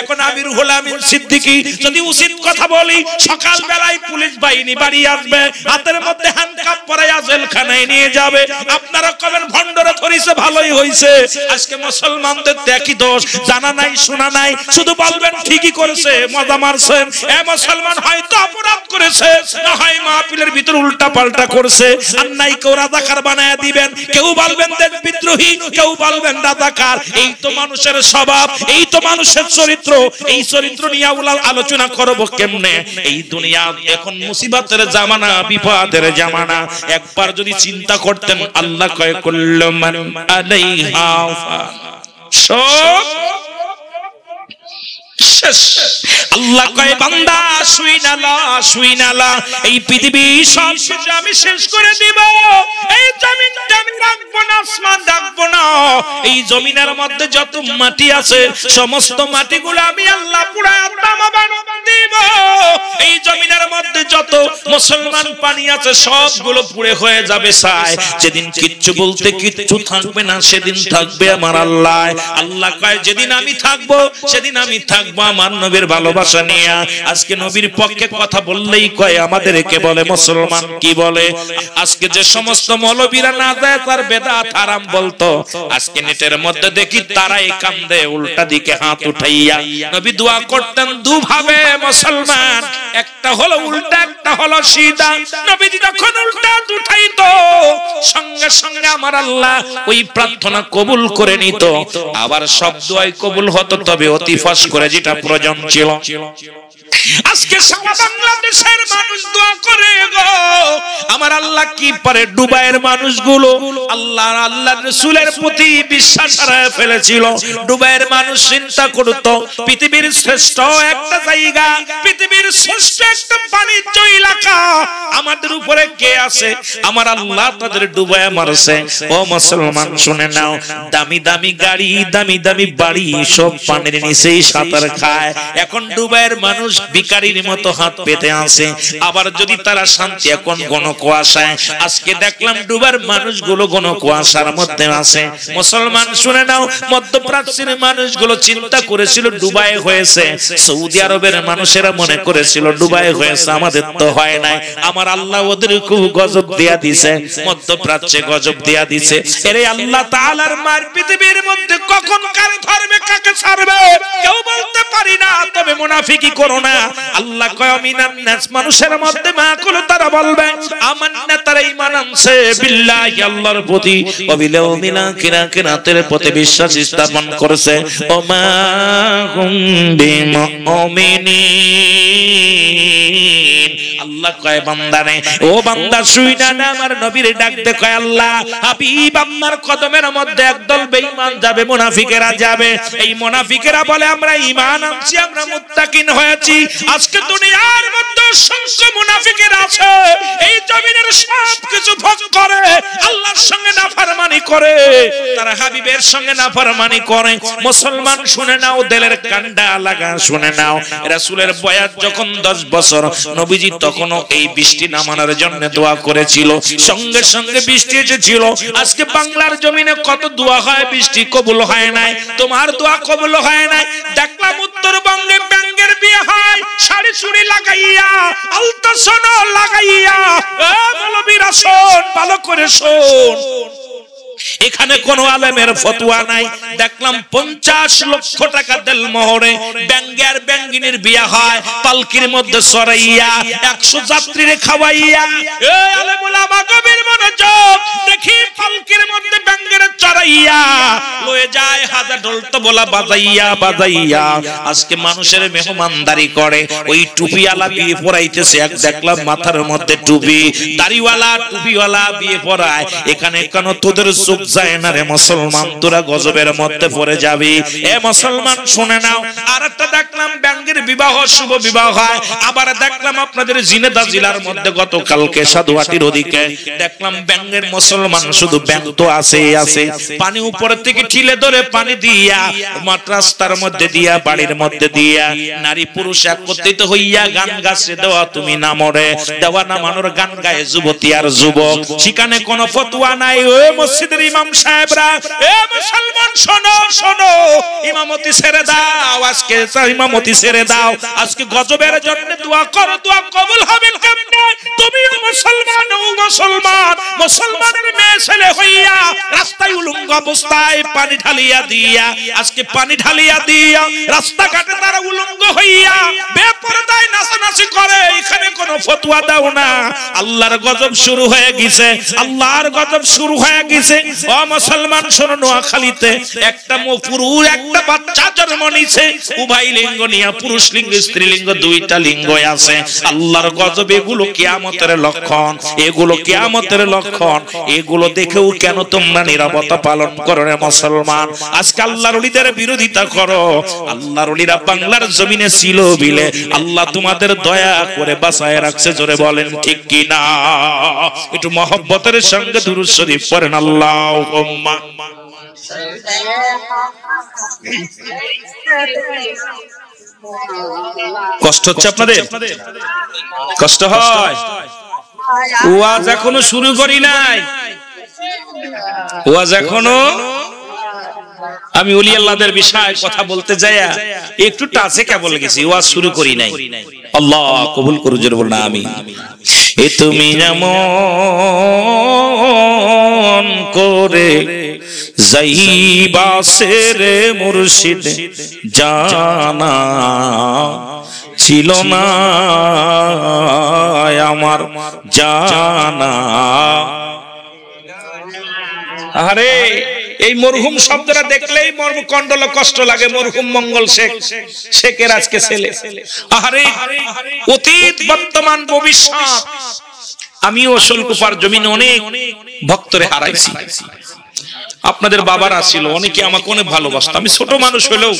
এখন আমি রুহুল আমিন সিদ্দিকি যদি উচিত কথা বলি সকাল বেলায় পুলিশ বাহিনী বাড়ি আসবে হাতের মধ্যে হ্যান্ডকাপ পরাইয়া জেলখানায় নিয়ে যাবে আপনারা কবেন ভণ্ডরে ধরিছে ভালোই হইছে আজকে মুসলমানদের দেখি দোষ জানা নাই শোনা নাই শুধু বলবেন ঠিকই করেছে মজা মারছেন এ মুসলমান হয়তো অপরাধ করেছে না হয় মাহফিলের ভিতর উল্টা পাল্টা করছে আর নাই কেউ রাজাকার বানায় দিবেন কেউ বলবেন দেশ বিদ্রোহী কেউ বলবেন রাজাকার এই তো মানুষের স্বভাব এই তো মানুষের চরিত্র এই চরিত্র নিয়ে আউলাল আলোচনা করব কেমনে এই দুনিয়া এখন মুসিবতের জামানা বিপদের জামানা একবার যদি চিন্তা করতেন আল্লাহ কয় করল মান আলাইহা সব আল্লাহ কয় বান্দা এই পৃথিবী সব আমি শেষ করে দিব এই রাখবো না আসমান রাখবো না এই জমিনের মধ্যে যত মাটি আছে সমস্ত মাটিগুলো আমি আল্লাহ পুরা এই জমিনের মধ্যে যত মুসলমান পানি আছে সবগুলো পুড়ে হয়ে যাবে সাই যেদিন কিচ্ছু বলতে কিচ্ছু থাকবে না সেদিন থাকবে আমার আল্লাহ আল্লাহ কয় যেদিন আমি থাকবো সেদিন আমি থাকবো থাকবো আমার নবীর ভালোবাসা নিয়ে আজকে নবীর পক্ষে কথা বললেই কয় বলে মুসলমান কি বলে আজকে যে সমস্ত মৌলবীরা না তার আরাম বলতো আজকে নেটের মধ্যে দেখি কান্দে উল্টা দিকে হাত উঠাইয়া নবী দোয়া করতেন দুভাবে মুসলমান একটা হলো উল্টা একটা হলো সিধা নবীজি উল্টা সঙ্গে সঙ্গে আমার আল্লাহ ওই প্রার্থনা কবুল করে নিত আবার সব কবুল হতো তবে অতি ফাঁস করে যেটা প্রয়োজন ছিল আজকে সারা বাংলাদেশের মানুষ দোয়া করে গো আমার আল্লাহ কি পারে ডুবাইয়ের মানুষগুলো আল্লাহ আল্লাহ রসুলের প্রতি বিশ্বাস হারায় ফেলেছিল ডুবাইয়ের মানুষ চিন্তা করত পৃথিবীর শ্রেষ্ঠ একটা জায়গা পৃথিবীর শ্রেষ্ঠ একটা বাণিজ্য এলাকা আমাদের উপরে কে আছে আমার আল্লাহ তাদের ডুবাইয়া মারছে ও মুসলমান শুনে নাও দামি দামি গাড়ি দামি দামি বাড়ি সব পানির নিচেই সাঁতার খায় এখন ডুবাইয়ের মানুষ শিকারীর মতো হাত পেতে আসে আবার যদি তারা শান্তি এখন গণ কুয়াশায় আজকে দেখলাম ডুবার মানুষগুলো গণ কুয়াশার মধ্যে আছে মুসলমান শুনে নাও মধ্যপ্রাচ্যের মানুষগুলো চিন্তা করেছিল ডুবাই হয়েছে সৌদি আরবের মানুষেরা মনে করেছিল ডুবাই হয়েছে আমাদের তো হয় নাই আমার আল্লাহ ওদের খুব গজব দিয়া দিছে মধ্যপ্রাচ্যে গজব দিয়া দিছে এরে আল্লাহ তাআলার মার পৃথিবীর মধ্যে কখন কার ধরবে কাকে ছাড়বে কেউ বলতে পারি না তবে মুনাফিকি করো না আল্লাহ মানুষের মধ্যে তারা বলবে আমার তারা ঈমান আনছে আল্লাহর প্রতি ওয়া কিনা ইয়াউমিল প্রতি বিশ্বাস স্থাপন করেছে ও আল্লাহ বান্দা না ডাকতে আল্লাহ কদমের মধ্যে একদল যাবে যাবে এই বলে আমরা আনছি আমরা মুত্তাকিন হয়েছি আজকে দুনিয়ার মধ্যে অসংখ্য মুনাফিকের আছে এই জমিনের সব কিছু ভোগ করে আল্লাহর সঙ্গে নাফরমানি করে তারা হাবিবের সঙ্গে নাফরমানি করে মুসলমান শুনে নাও দেলের কান্ডা লাগা শুনে নাও রাসূলের বয়স যখন 10 বছর নবীজি তখনও এই বৃষ্টি নামানোর জন্য দোয়া করেছিল সঙ্গে সঙ্গে বৃষ্টি এসেছিল আজকে বাংলার জমিনে কত দোয়া হয় বৃষ্টি কবুল হয় নাই তোমার দোয়া কবুল হয় নাই দেখলাম উত্তরবঙ্গে রঙের বিয়ে হয় শাড়ি চুড়ি লাগাইয়া আলতা সোনা লাগাইয়া এ মৌলবীরা শোন ভালো করে শোন এখানে কোন আলেমের ফতুয়া নাই দেখলাম পঞ্চাশ লক্ষ টাকা দেল মোহরে ব্যাঙ্গের ব্যাঙ্গিনীর বিয়া হয় পালকির মধ্যে সরাইয়া একশো যাত্রীর খাওয়াইয়া হাজার বাজাইয়া বাজাইয়া আজকে মানুষের করে ওই টুপিওয়ালা বিয়ে দেখলাম মাথার মধ্যে টুপি দাড়িওয়ালা টুপিওয়ালা বিয়ে এখানে কেন তোদের চোখ যায় না রে মুসলমান তোরা গজবের মধ্যে পড়ে যাবি এ মুসলমান শুনে নাও আর একটা দেখলাম ব্যাঙ্গের বিবাহ শুভ বিবাহ হয় আবার দেখলাম আপনাদের জিনেদা জেলার মধ্যে গতকালকে সাধুহাটির ওদিকে দেখলাম ব্যাঙ্গের মুসলমান শুধু ব্যাঙ্গ তো আছে আছে পানি উপরের থেকে ঠিলে ধরে পানি দিয়া মাত্রাস্তার মধ্যে দিয়া বাড়ির মধ্যে দিয়া নারী পুরুষ একত্রিত হইয়া গান গাছে দেওয়া তুমি নামরে দেওয়া না মানোর গান গায়ে যুবতী আর যুবক সেখানে কোনো ফতুয়া নাই ওই মসজিদে আমাদের ইমাম সাহেবরা এ মুসলমান শোনো শোনো ইমামতি ছেড়ে দাও আজকে ইমামতি ছেড়ে দাও আজকে গজবের জন্য দোয়া করো দোয়া কবুল হবে কেমনে তুমি মুসলমান ও মুসলমান মুসলমানের মেয়ে ছেলে হইয়া রাস্তায় উলঙ্গ অবস্থায় পানি ঢালিয়া দিয়া আজকে পানি ঢালিয়া দিয়া রাস্তা রাস্তাঘাটে তারা উলঙ্গ হইয়া বেপরদায় নাচানাচি করে এখানে কোনো ফতোয়া দাও না আল্লাহর গজব শুরু হয়ে গেছে আল্লাহর গজব শুরু হয়ে গেছে মুসলমান শোনো নোয়াখালীতে একটা পুরুষ একটা বাচ্চা জন্ম নিছে উভয় লিঙ্গ নিয়ে পুরুষ লিঙ্গ স্ত্রী লিঙ্গ দুইটা লিঙ্গ আছে আল্লাহর গজব এগুলো কিয়ামতের লক্ষণ এগুলো কিয়ামতের লক্ষণ এগুলো দেখেও কেন তোমরা নিরাপত্তা পালন করো না মুসলমান আজকে আল্লাহর ওলিদের বিরোধিতা করো আল্লাহর ওলিরা বাংলার জমিনে ছিল বিলে আল্লাহ তোমাদের দয়া করে বাঁচায় রাখছে জোরে বলেন ঠিক কিনা একটু মহব্বতের সঙ্গে দুরুদ শরীফ পড়েন আল্লাহ اللهم কষ্ট হচ্ছে আপনাদের কষ্ট হয় ওয়াজ এখনো শুরু করি নাই ওয়াজ এখনো আমি অলি আল্লাহদের বিষয়ে কথা বলতে যাইয়া একটু টাচে কেবল গেছি ওয়াজ শুরু করি নাই আল্লাহ কবুল করুজের বল না আমি এ তুমি যেমন করে যাইবা সেরে মুর্শিদ জানা ছিল না আমার জানা আরে এই মরহুম শব্দটা দেখলেই কন্ডল কষ্ট লাগে মরহুম মঙ্গল শেখ শেখের আজকে ছেলে আহারে অতীত বর্তমান ভবিষ্যৎ আমি ও কুপার জমিন অনেক ভক্তরে হারাইছি আপনাদের বাবারা ছিল অনেকে আমাকে অনেক ভালোবাসত আমি ছোট মানুষ হলেও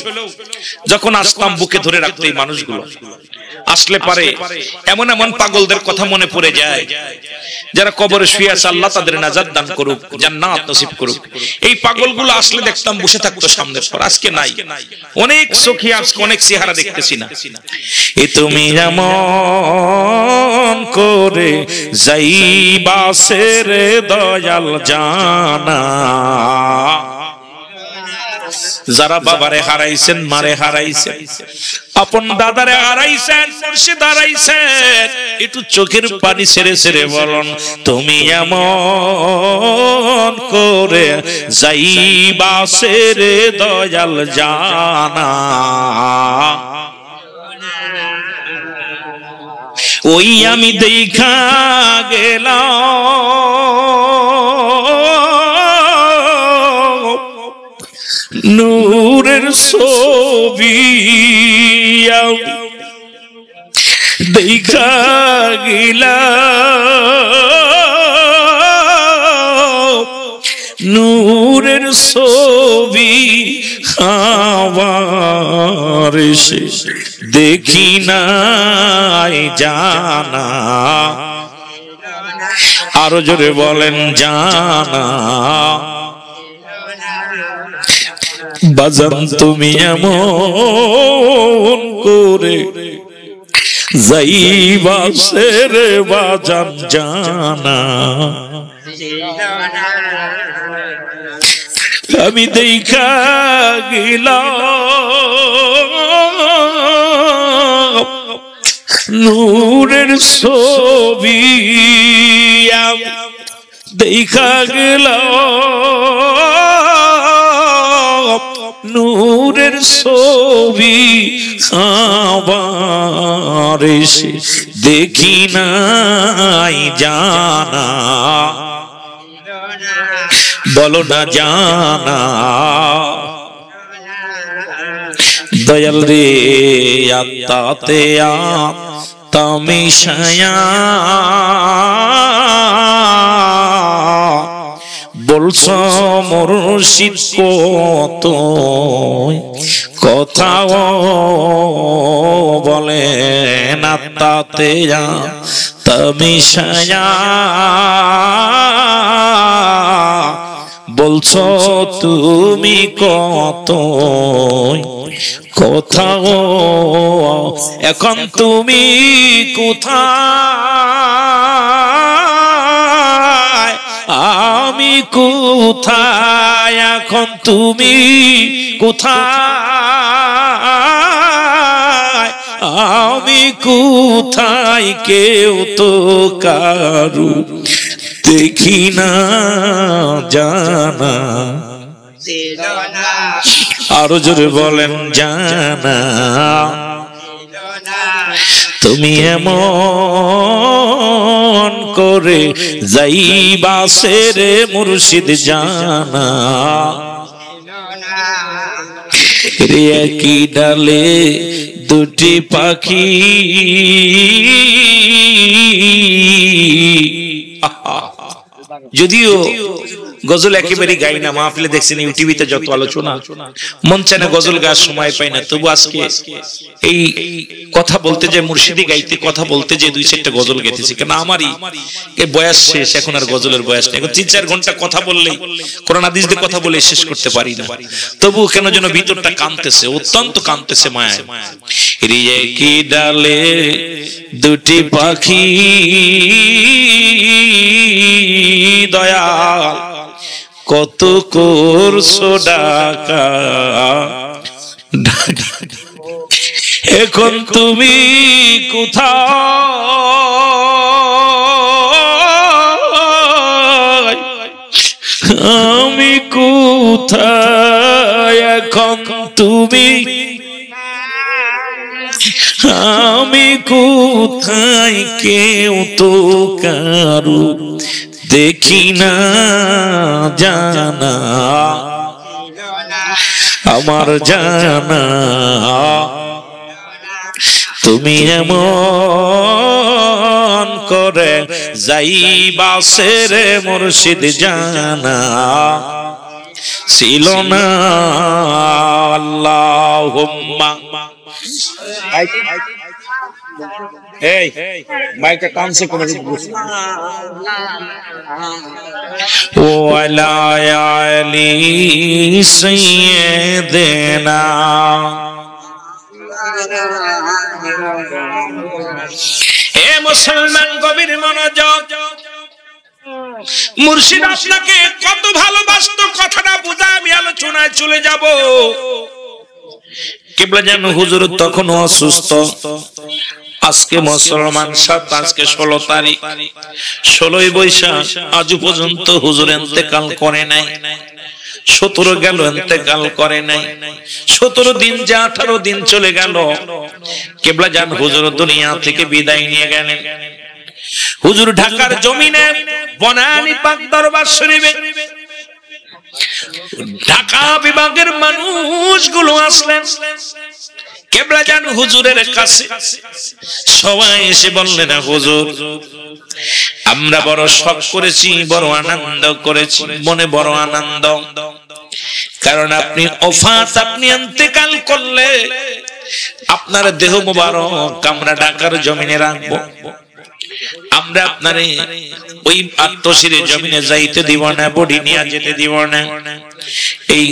যখন আসতাম বুকে ধরে রাখত এই মানুষগুলো আসলে পারে এমন এমন পাগলদের কথা মনে পড়ে যায় যারা কবরে শুয়ে আছে আল্লাহ তাদের নাজাদ দান করুক জান্নাত নসিব করুক এই পাগলগুলো আসলে দেখতাম বসে থাকতো সামনের পর আজকে নাই অনেক সখী আজকে অনেক চেহারা দেখতেছি না এ তুমি এমন করে যাইবা সেরে দয়াল জানা যারা বাবারে হারাইছেন মারে হারাইছেন আপন দাদারে হারাইছেন মুর্শিদ হারাইছেন একটু চোখের পানি ছেড়ে ছেড়ে বলন তুমি এমন করে যাইবা রে দয়াল জানা ওই আমি দেখা গেলাম দিল নূরের ছবি খাওয়ার সে দেখি নাই জানা আরো জোরে বলেন জানা বাজান তুমি এমন করে যাইবা সেরে বাজান জানা আমি দেখা গেলাম নূরের ছবি দেখা গেলাম নূরের ছবি আবার এসে দেখি নাই জানা বলো না জানা দয়াল রে আত্মাতে আত্মা মিশায়া বলছ মুর্শিদ কত কথাও বলে না তাতে তমিষয়া বলছ তুমি কত কোথাও এখন তুমি কোথায় কোথায় এখন তুমি কোথায় আমি কোথায় কেউ তো কারু দেখি না জানা আরো জোরে বলেন জানা তুমি এমন করে যাই সেরে মুর্শিদ জানা কি ডালে দুটি পাখি যদিও গজল একেবারে গাই না মাহফিলে দেখছেন ইউটিভিতে যত আলোচনা মন চায় না গজল গা সময় পাই না তবু আজকে এই কথা বলতে যে মুর্শিদি গাইতে কথা বলতে যে দুই চারটা গজল গেতেছি কেন আমারই এই বয়স শেষ এখন আর গজলের বয়স নেই এখন তিন চার ঘন্টা কথা বললেই কোরআন হাদিস দিয়ে কথা বলে শেষ করতে পারি না তবু কেন যেন ভিতরটা কাঁদতেছে অত্যন্ত কাঁদতেছে মায়া রিয়ে কি ডালে দুটি পাখি দয়া কত করছো ডাকা এখন তুমি কোথা আমি কোথায় এখন তুমি আমি কোথায় কেউ তো কারু দেখি না জানা আমার জানা তুমি এমন করে যাই সেরে মুর্শিদ জানা ছিল না আল্লাহ এই মাইকটা কানছে কোন ও আলায়ালি সাইয়েদেনা এ মুসলমান কবির মনোযোগ মুর্শিদ আপনাকে কত ভালোবাসতো কথাটা বুঝা আমি আলোচনায় চলে যাব কেবলা যেন হুজুর তখন অসুস্থ আজকে মুসলমান সাত আজকে ষোলো তারিখ ষোলোই বৈশাখ আজ পর্যন্ত হুজুর এতেকাল করে নাই সতেরো গেল এতেকাল করে নাই সতেরো দিন যা আঠারো দিন চলে গেল কেবলা যান হুজুর দুনিয়া থেকে বিদায় নিয়ে গেলেন হুজুর ঢাকার জমিনে বনানি পাক দরবার শরীফে ঢাকা বিভাগের মানুষগুলো আসলেন কেবলা যান হুজুরের কাছে সবাই এসে বললেন হ্যাঁ হুজুর আমরা বড় শখ করেছি বড় আনন্দ করেছি মনে বড় আনন্দ কারণ আপনি অফাত আপনি আনতে কাল করলে আপনার দেহ মুবারক আমরা ঢাকার জমিনে রাখবো আমরা আপনারে ওই আত্মশিরে জমিনে যাইতে দিব না বডি নিয়ে যেতে দিব না এই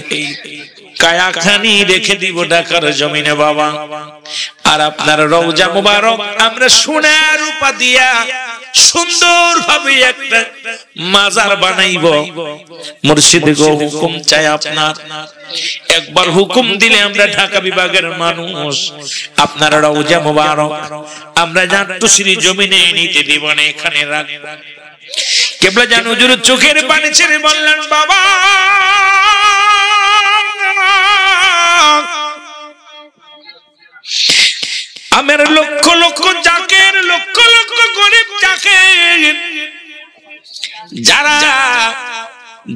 কায়াখানি রেখে দিব ঢাকার জমিনে বাবা আর আপনার রওজা মুবারক আমরা সোনার রূপা দিয়া সুন্দর ভাবে একটা মাজার বানাইব মুর্শিদ গো হুকুম চাই আপনার একবার হুকুম দিলে আমরা ঢাকা বিভাগের মানুষ আপনারা রওজা মুবারক আমরা জাট্টুশ্রী জমিনে নিতে দিব না এখানে রাখব কেবলা জান হুজুর চোখের পানি ছেড়ে বললেন বাবা গ্রামের লক্ষ লক্ষ জাকের লক্ষ লক্ষ গরিব জাকের যারা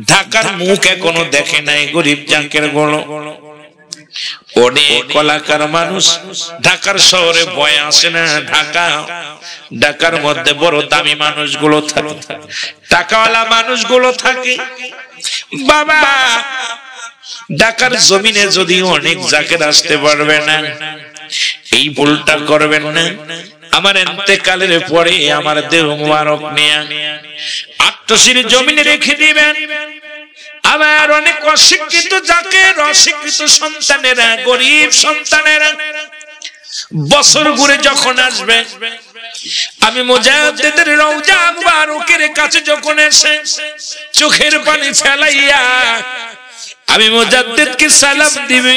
ঢাকার মুখ এখনো দেখে নাই গরিব জাকের গলো অনেক কলাকার মানুষ ঢাকার শহরে বয় আসে না ঢাকা ঢাকার মধ্যে বড় দামি মানুষগুলো থাকে টাকাওয়ালা মানুষগুলো থাকে বাবা ঢাকার জমিনে যদি অনেক জাকের আসতে পারবে না এই ভুলটা করবেন না আমার এতেকালের পরে আমার দেহ মারক নেয়া আত্মশির জমিনে রেখে দিবেন আবার অনেক অশিক্ষিত যাকে অশিক্ষিত সন্তানেরা গরিব সন্তানেরা বছর ঘুরে যখন আসবে আমি মোজাহিদের কাছে যখন এসে চোখের পানি ফেলাইয়া আমি কে সালাম দিবে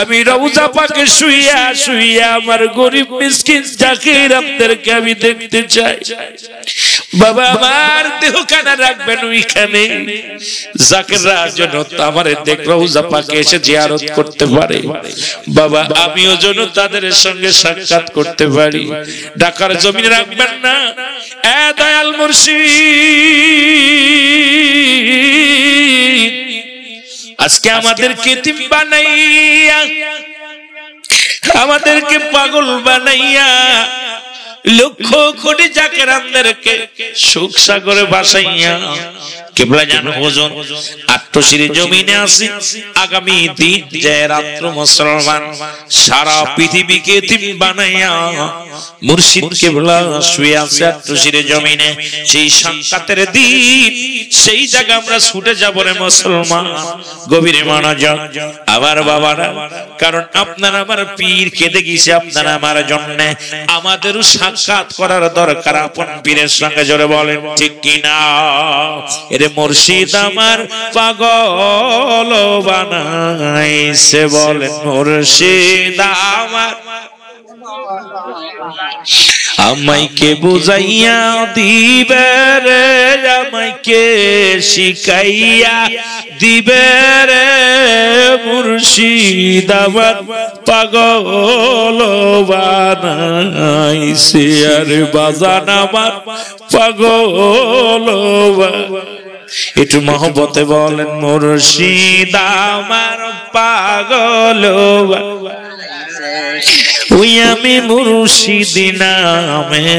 আমি রওজা পাকে শুইয়া শুইয়া আমার গরিব মিসকিন জাকির আপনাদেরকে আমি দেখতে চাই বাবা আমার দেহখানা রাখবেন ওইখানে জাকিররা যেন আমার দেখ রওজা পাকে এসে জিয়ারত করতে পারে বাবা আমিও যেন তাদের সঙ্গে সাক্ষাৎ করতে পারি ঢাকার জমিনে রাখবেন না এ দয়াল মুর্শিদ আজকে আমাদেরকে তিম বানাইয়া আমাদেরকে পাগল বানাইয়া লক্ষ কোটি জাকেরানদেরকে সুখ সাগরে বাসাইয়া ছুটে যাবো রে মুসলমান গভীরে আবার বাবারা কারণ আপনার আমার পীর কেঁদে গেছে আপনারা আমার জন্য আমাদেরও সাক্ষাৎ করার দরকার আপন পীরের সঙ্গে জোরে বলেন ঠিক কিনা এর যে মুর্শিদ আমার পাগল বানাইছে বলে মুর্শিদ আমার আমাইকে বুঝাইয়া দিবে রে আমাইকে শিখাইয়া দিবে রে মুর্শিদ আমার পাগল বানাইছে আর বাজান আমার পাগল বানাই একটু মহব্বতে বলেন মুর্শিদা আমার পাগল ওই আমি মুর্শিদি নামে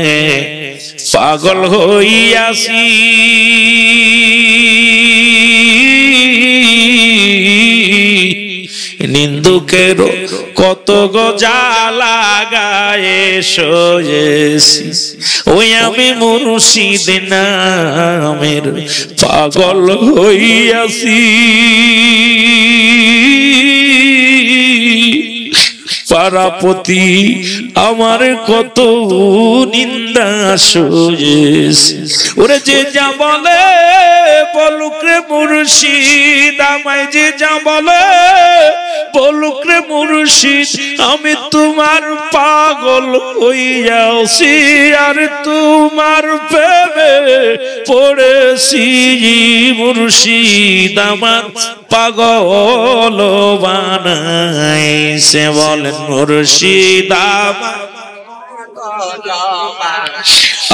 পাগল হইয়াছি নিন্দুকের কত গজালা জাগায় শোয়েছি ওই আমি মুর্শিদ নামের পাগল হইয়াছি পারাপতি আমার কত নিন্দা সোজেস ওরে যে যা বলে বলুক রে মুর্শিদ আমায় যে যা বলে বলুক রে মুর্শিদ আমি তোমার পাগল হইয়াছি আর তোমার প্রেমে পড়েছি মুর্শিদ আমার পাগল বানাই সে বলেন মুর্শিদ আমার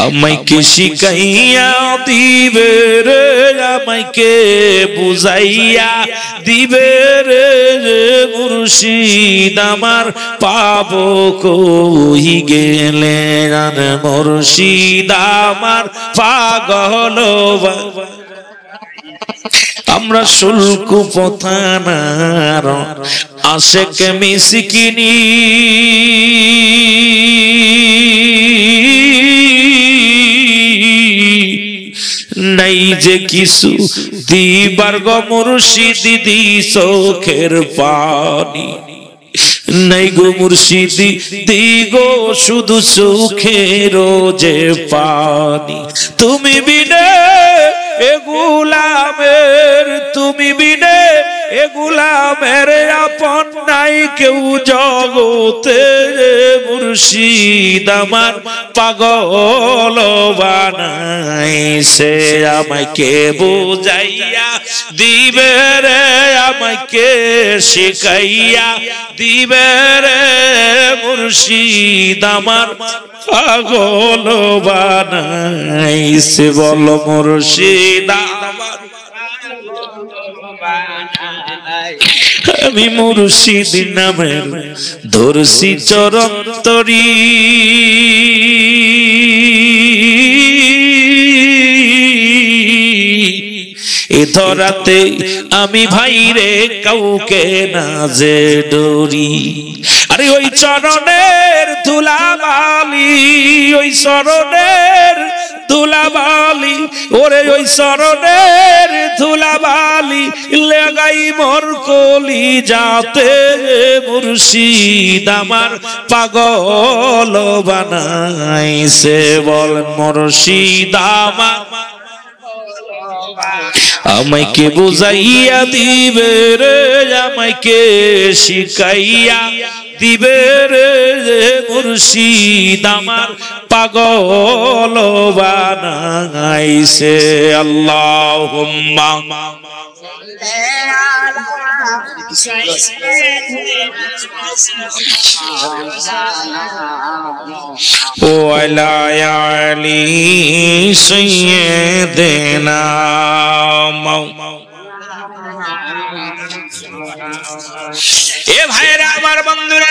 আমাইকে শিখাইয়া দিবে রে আমাইকে বুঝাইয়া দিবে রে মুর্শিদ আমার পাব কই গেলে রে মুর্শিদ আমার পাগল আমরা শুল্ক পথানার আশেক মিসকিনী যে কিছু দিবার গো মুর্শিদি দি চোখের পানি নাই গো মুর্শিদি দি গো শুধু সুখের যে পানি তুমি বিনে এ গুলামের তুমি বিনে এ গুলামের নাই কেউ জগতে মুর্শিদ আমার পাগল বানাইছে আমাকে বুঝাইয়া দিবে রে আমাকে শিখাইয়া দিবে রে মুর্শিদ আমার পাগল বানাইছে বল মুর্শিদ আমার আমি মুর্শিদ নামের ধরছি চরম তরি এ ধরাতে আমি ভাই রে কাউকে না যে ডরি আরে ওই চরণের ধুলাবালি ওই চরণের ধুলাবালি ওরে ওই চরণের কলি যাতে মুর্শিদ আমার পাগল বানাইছে বল মুর্শিদ আমার আমাকে বুঝাইয়া দিবে রে আমাকে শিখাইয়া দিবে রে মুর্শিদ আমার পাগল বানাইছে আল্লাহ ولا يعلي سيدنا এ ভাইরা আমার বন্ধুরা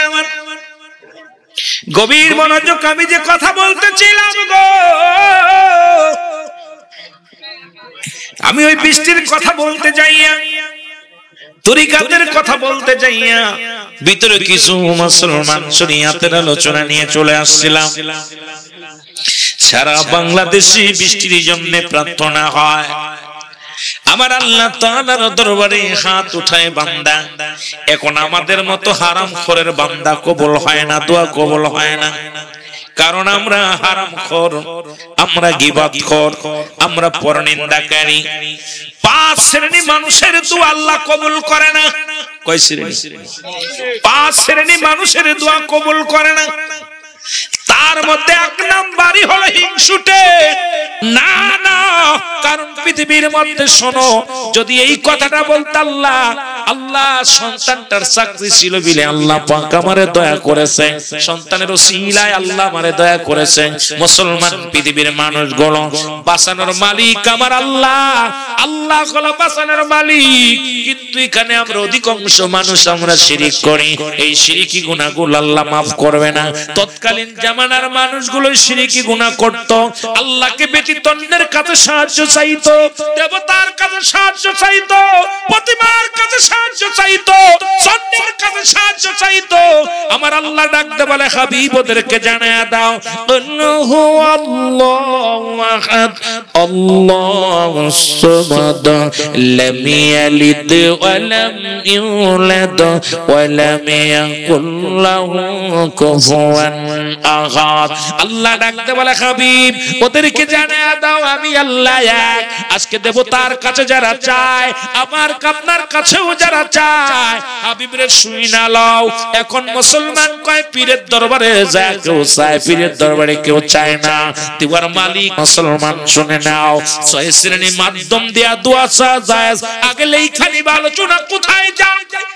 গভীর মনোযোগ আমি যে কথা বলতেছিলাম গো আমি ওই বৃষ্টির কথা বলতে যাইয়া তরিকাতের কথা বলতে যাইয়া ভিতরে কিছু মুসলমান শরিয়াতের আলোচনা নিয়ে চলে আসছিলাম সারা বাংলাদেশি বৃষ্টির জন্য প্রার্থনা হয় আমার আল্লাহ তাআলার দরবারে হাত উঠায় বান্দা এখন আমাদের মতো হারাম খোরের বান্দা কবুল হয় না দোয়া কবুল হয় না কারণ আমরা হারাম খর আমরা গিবাদ খর আমরা পরনিন্দাকারী পাঁচ শ্রেণী মানুষের দোয়া আল্লাহ কবুল করে না কয় শ্রেণী পাঁচ শ্রেণী মানুষের দোয়া কবুল করে না তার মধ্যে এক নাম্বারই হলো হিংসুটে না না কারণ পৃথিবীর মধ্যে শোনো যদি এই কথাটা বলতে আল্লাহ আল্লাহ সন্তানটার চাকরি ছিল বিলে আল্লাহ পাক আমারে দয়া করেছে সন্তানের ওসিলায় আল্লাহ আমারে দয়া করেছে মুসলমান পৃথিবীর মানুষ গুলো বাসানোর মালিক আমার আল্লাহ আল্লাহ গুলো বাসানোর মালিক কিন্তু এখানে আমরা অধিকাংশ মানুষ আমরা শিরিক করি এই শিরিকি গুনাহগুলো আল্লাহ মাফ করবে না তৎকালীন জামা জামানার মানুষগুলো শিরিকি গুনাহ করত আল্লাহকে ব্যতীত অন্যের কাছে সাহায্য চাইতো দেবতার কাছে সাহায্য চাইতো প্রতিমার কাছে সাহায্য চাইতো চন্দ্রের কাছে সাহায্য চাইতো আমার আল্লাহ ডাকতে বলে হাবিব ওদেরকে জানায়া দাও আল্লাহু আল্লাহু আহাদ আল্লাহু সামাদ লাম ইয়ালিদ ওয়া লাম ইউলাদ ওয়া লাম ইয়াকুল লাহু কুফুয়ান আহাদ আহাদ আল্লাহ ডাকতে বলে হাবিব ওদেরকে জানা দাও আমি আল্লাহ এক আজকে দেবতার কাছে যারা চায় আমার আপনার কাছেও যারা চায় হাবিবরে শুই না লও এখন মুসলমান কয় পীরের দরবারে যায় কেউ চায় পীরের দরবারে কেউ চায় না দিওয়ার মালিক মুসলমান শুনে নাও ছয় শ্রেণী মাধ্যম দেয়া দোয়া চায় আগলেই খালি আলোচনা কোথায় যায়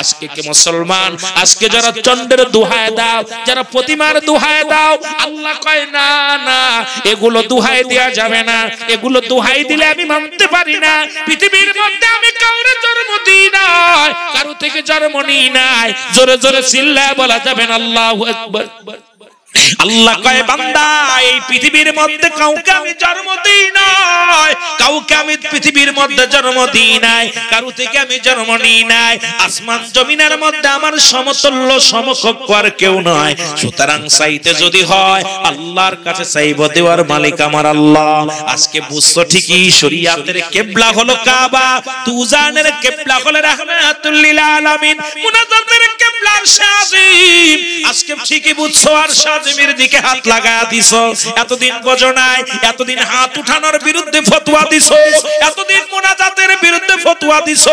আজকে কে মুসলমান আজকে যারা চন্দ্রের দুহায় দাও যারা প্রতিমার দুহায় দাও আল্লাহ কয় না না এগুলো দুহায় দেয়া যাবে না এগুলো দুহাই দিলে আমি মানতে পারি না পৃথিবীর মধ্যে আমি কাউরে জন্ম দিই নাই কারো থেকে জন্ম নিই নাই জোরে জোরে চিল্লায় বলা যাবে না আল্লাহু আকবার আল্লাহ কয় বান্দা এই পৃথিবীর মধ্যে কাউকে আমি জন্ম দিই নাই কাউকে আমি পৃথিবীর মধ্যে জন্ম দিই নাই কারো থেকে আমি জন্ম নিই নাই আসমান জমিনের মধ্যে আমার সমতুল্য সমকক্ষ আর কেউ নয় সুতরাং চাইতে যদি হয় আল্লাহর কাছে চাইব দেওয়ার মালিক আমার আল্লাহ আজকে বুঝছো ঠিকই শরিয়াতের কেবলা হলো কাবা তুজানের কেবলা হলো রাহমাতুল আলামিন মুনাজাতের কেবলা শাজিম আজকে ঠিকই বুঝছো আর জমির দিকে হাত লাগায়া দিস এতদিন গজনায় এতদিন হাত উঠানোর বিরুদ্ধে ফতুয়া দিস এতদিন মোনাজাতের বিরুদ্ধে ফতুয়া দিস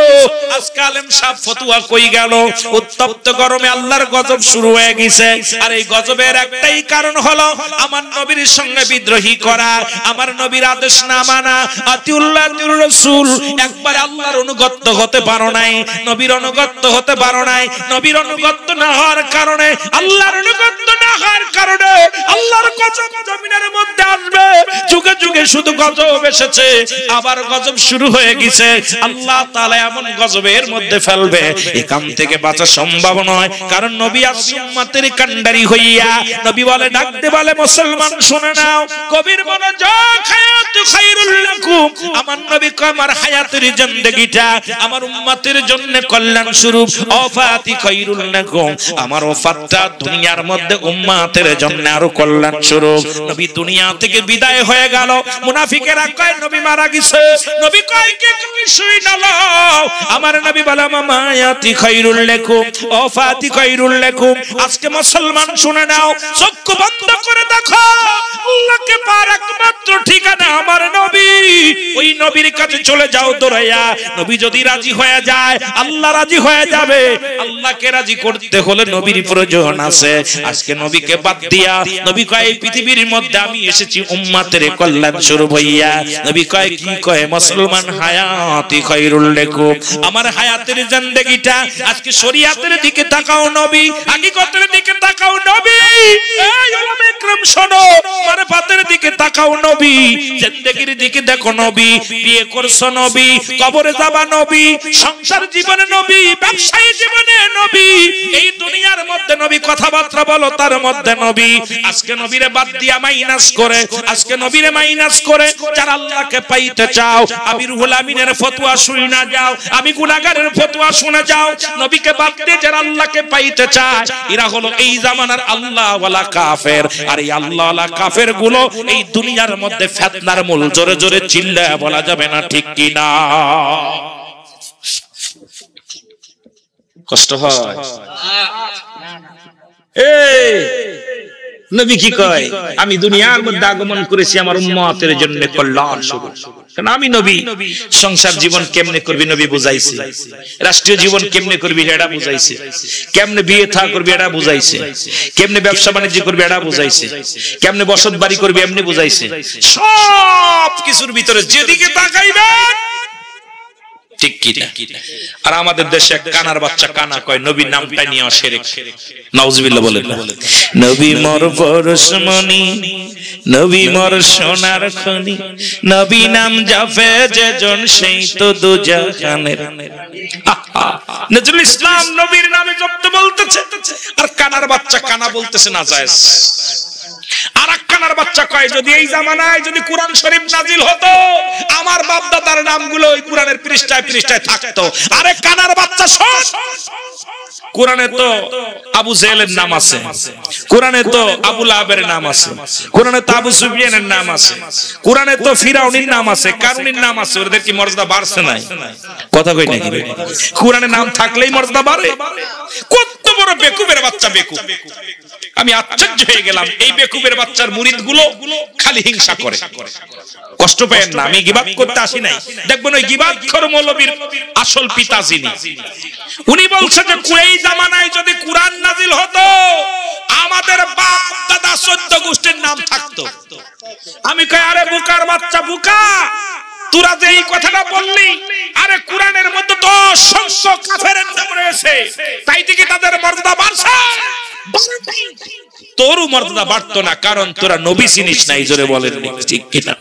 আজকাল আলেম ফতুয়া কই গেল উত্তপ্ত গরমে আল্লাহর গজব শুরু হয়ে গেছে আর এই গজবের একটাই কারণ হলো আমার নবীর সঙ্গে বিদ্রোহী করা আমার নবীর আদেশ না মানা আতিউল্লাহ রাসূল একবার আল্লাহর অনুগত হতে পারো নাই নবীর অনুগত হতে পারো নাই নবীর অনুগত না হওয়ার কারণে আল্লাহর অনুগত না হওয়ার কারণে আল্লাহর গজব জমিনের মধ্যে আসবে যুগে যুগে শুধু গজব এসেছে আবার গজব শুরু হয়ে গেছে আল্লাহ তাআলা এমন গজবের মধ্যে ফেলবে থেকে বাঁচা সম্ভব নয় কারণ নবী আসমাতের কান্ডারি হইয়া নবী বলে ডাকতে বলে মুসলমান শুনে নাও কবির বলে আমার নবী আমার হায়াতের জিন্দেগিটা আমার উম্মতের জন্য কল্যাণ স্বরূপ অফাতি খৈরুল আমার ওফাতটা দুনিয়ার মধ্যে উম্মাতের তোমাদের জন্মে আরো কল্যাণ স্বরূপ নবী দুনিয়া থেকে বিদায় হয়ে গেল মুনাফিকেরা কয় নবী মারা গেছে নবী কয় কে তুমি শুই না আমার নবী বলে মামায়াতি খাইরুল লাকুম ও ফাতি খাইরুল লাকুম আজকে মুসলমান শুনে নাও চোখ বন্ধ করে দেখো আল্লাহকে পার একমাত্র ঠিকানা আমার নবী ওই নবীর কাছে চলে যাও দৌড়াইয়া নবী যদি রাজি হয়ে যায় আল্লাহ রাজি হয়ে যাবে আল্লাহকে রাজি করতে হলে নবীর প্রয়োজন আছে আজকে নবীকে বাদ বাদ দিয়া নবী কয় পৃথিবীর মধ্যে আমি এসেছি উম্মাতের কল্যাণ শুরু হইয়া নবী কয় কি কয় মুসলমান হায়াতি খায়রুল লেখু আমার হায়াতের জিন্দেগিটা আজকে শরীয়তের দিকে তাকাও নবী হাকিকতের দিকে তাকাও নবী এই উলামায়ে کرام শোনো মারফাতের দিকে তাকাও নবী জিন্দেগির দিকে দেখো নবী বিয়ে করছো নবী কবরে যাবা নবী সংসার জীবনে নবী ব্যবসায়ী জীবনে নবী এই দুনিয়ার মধ্যে নবী কথাবার্তা বলো তার মধ্যে নবী নবী আজকে নবীরে বাদ দিয়া মাইনাস করে আজকে নবীরে মাইনাস করে যারা আল্লাহকে পাইতে চাও আমি রুহুল আমিনের ফতোয়া শুনি না যাও আমি গুনাহগারের ফতোয়া শুনে যাও নবীকে বাদ দিয়ে যারা আল্লাহকে পাইতে চায় এরা হলো এই জামানার আল্লাহ ওয়ালা কাফের আর এই আল্লাহ ওয়ালা কাফের গুলো এই দুনিয়ার মধ্যে ফিতনার মূল জোরে জোরে চিল্লায় বলা যাবে না ঠিক কি না কষ্ট হয় আমি দুনিয়ার মধ্যে আগমন করেছি আমার উম্মতের জন্য কল্যাণ কারণ আমি নবী সংসার জীবন কেমনে করবি নবী বুঝাইছে রাষ্ট্রীয় জীবন কেমনে করবি এটা বুঝাইছে কেমনে বিয়ে থা করবি এটা বুঝাইছে কেমনে ব্যবসা বাণিজ্য করবি এটা বুঝাইছে কেমনে বসত বাড়ি করবি এমনি বুঝাইছে সব কিছুর ভিতরে যেদিকে তাকাইবেন ঠিক কি আর আমাদের দেশে কানার বাচ্চা কানা কয় নামটা নিয়ে নাউজুবিল্লাহ নবী নবী সোনার খনি নবী নাম জাফে যেজন সেই তো দুজাহানের নজরুল ইসলাম নবীর নামে জব্দ বলতেছে আর কানার বাচ্চা কানা বলতেছে না যায় আরাক্কানার বাচ্চা কয় যদি এই জামানায় যদি কোরআন শরীফ নাজিল হতো আমার বাপদাদার নামগুলো ওই কোরআনের পৃষ্ঠায় পৃষ্ঠায় থাকতো আরে কানার বাচ্চা শোন কোরআনে তো আবু জেলের নাম আছে কোরআনে তো আবু লাহাবের নাম আছে কোরআনে তো আবু সুবিয়ানের নাম আছে কোরআনে তো ফিরাউনির নাম আছে কারুনির নাম আছে ওদের কি মর্যাদা বাড়ছে নাই কথা কই নাকি কোরআনে নাম থাকলেই মর্যাদা বাড়ে কত বড় বেকুবের বাচ্চা বেকু আমি আশ্চর্য হয়ে গেলাম এই বেকুবের বাচ্চার মুরিদগুলো খালি হিংসা করে কষ্ট পেয়েন না আমি গিবাদ করতে আসি নাই দেখবেন ওই গিবাদ খর মৌলবীর আসল পিতা যিনি উনি বলছে যে কুরাই জামানায় যদি কুরআন নাজিল হতো আমাদের বাপ দাদা সদ্য গোষ্ঠীর নাম থাকতো আমি কই আরে বুকার বাচ্চা বুকা তোরা যে এই কথাটা বললি আরে কুরআনের মধ্যে তো অসংখ্য কাফেরের নাম রয়েছে তাই থেকে তাদের মর্যাদা বাড়ছে তোর মর্যাদা বাড়তো না কারণ তোরা নবী চিনিস নাই জোরে বলেন ঠিক কিনা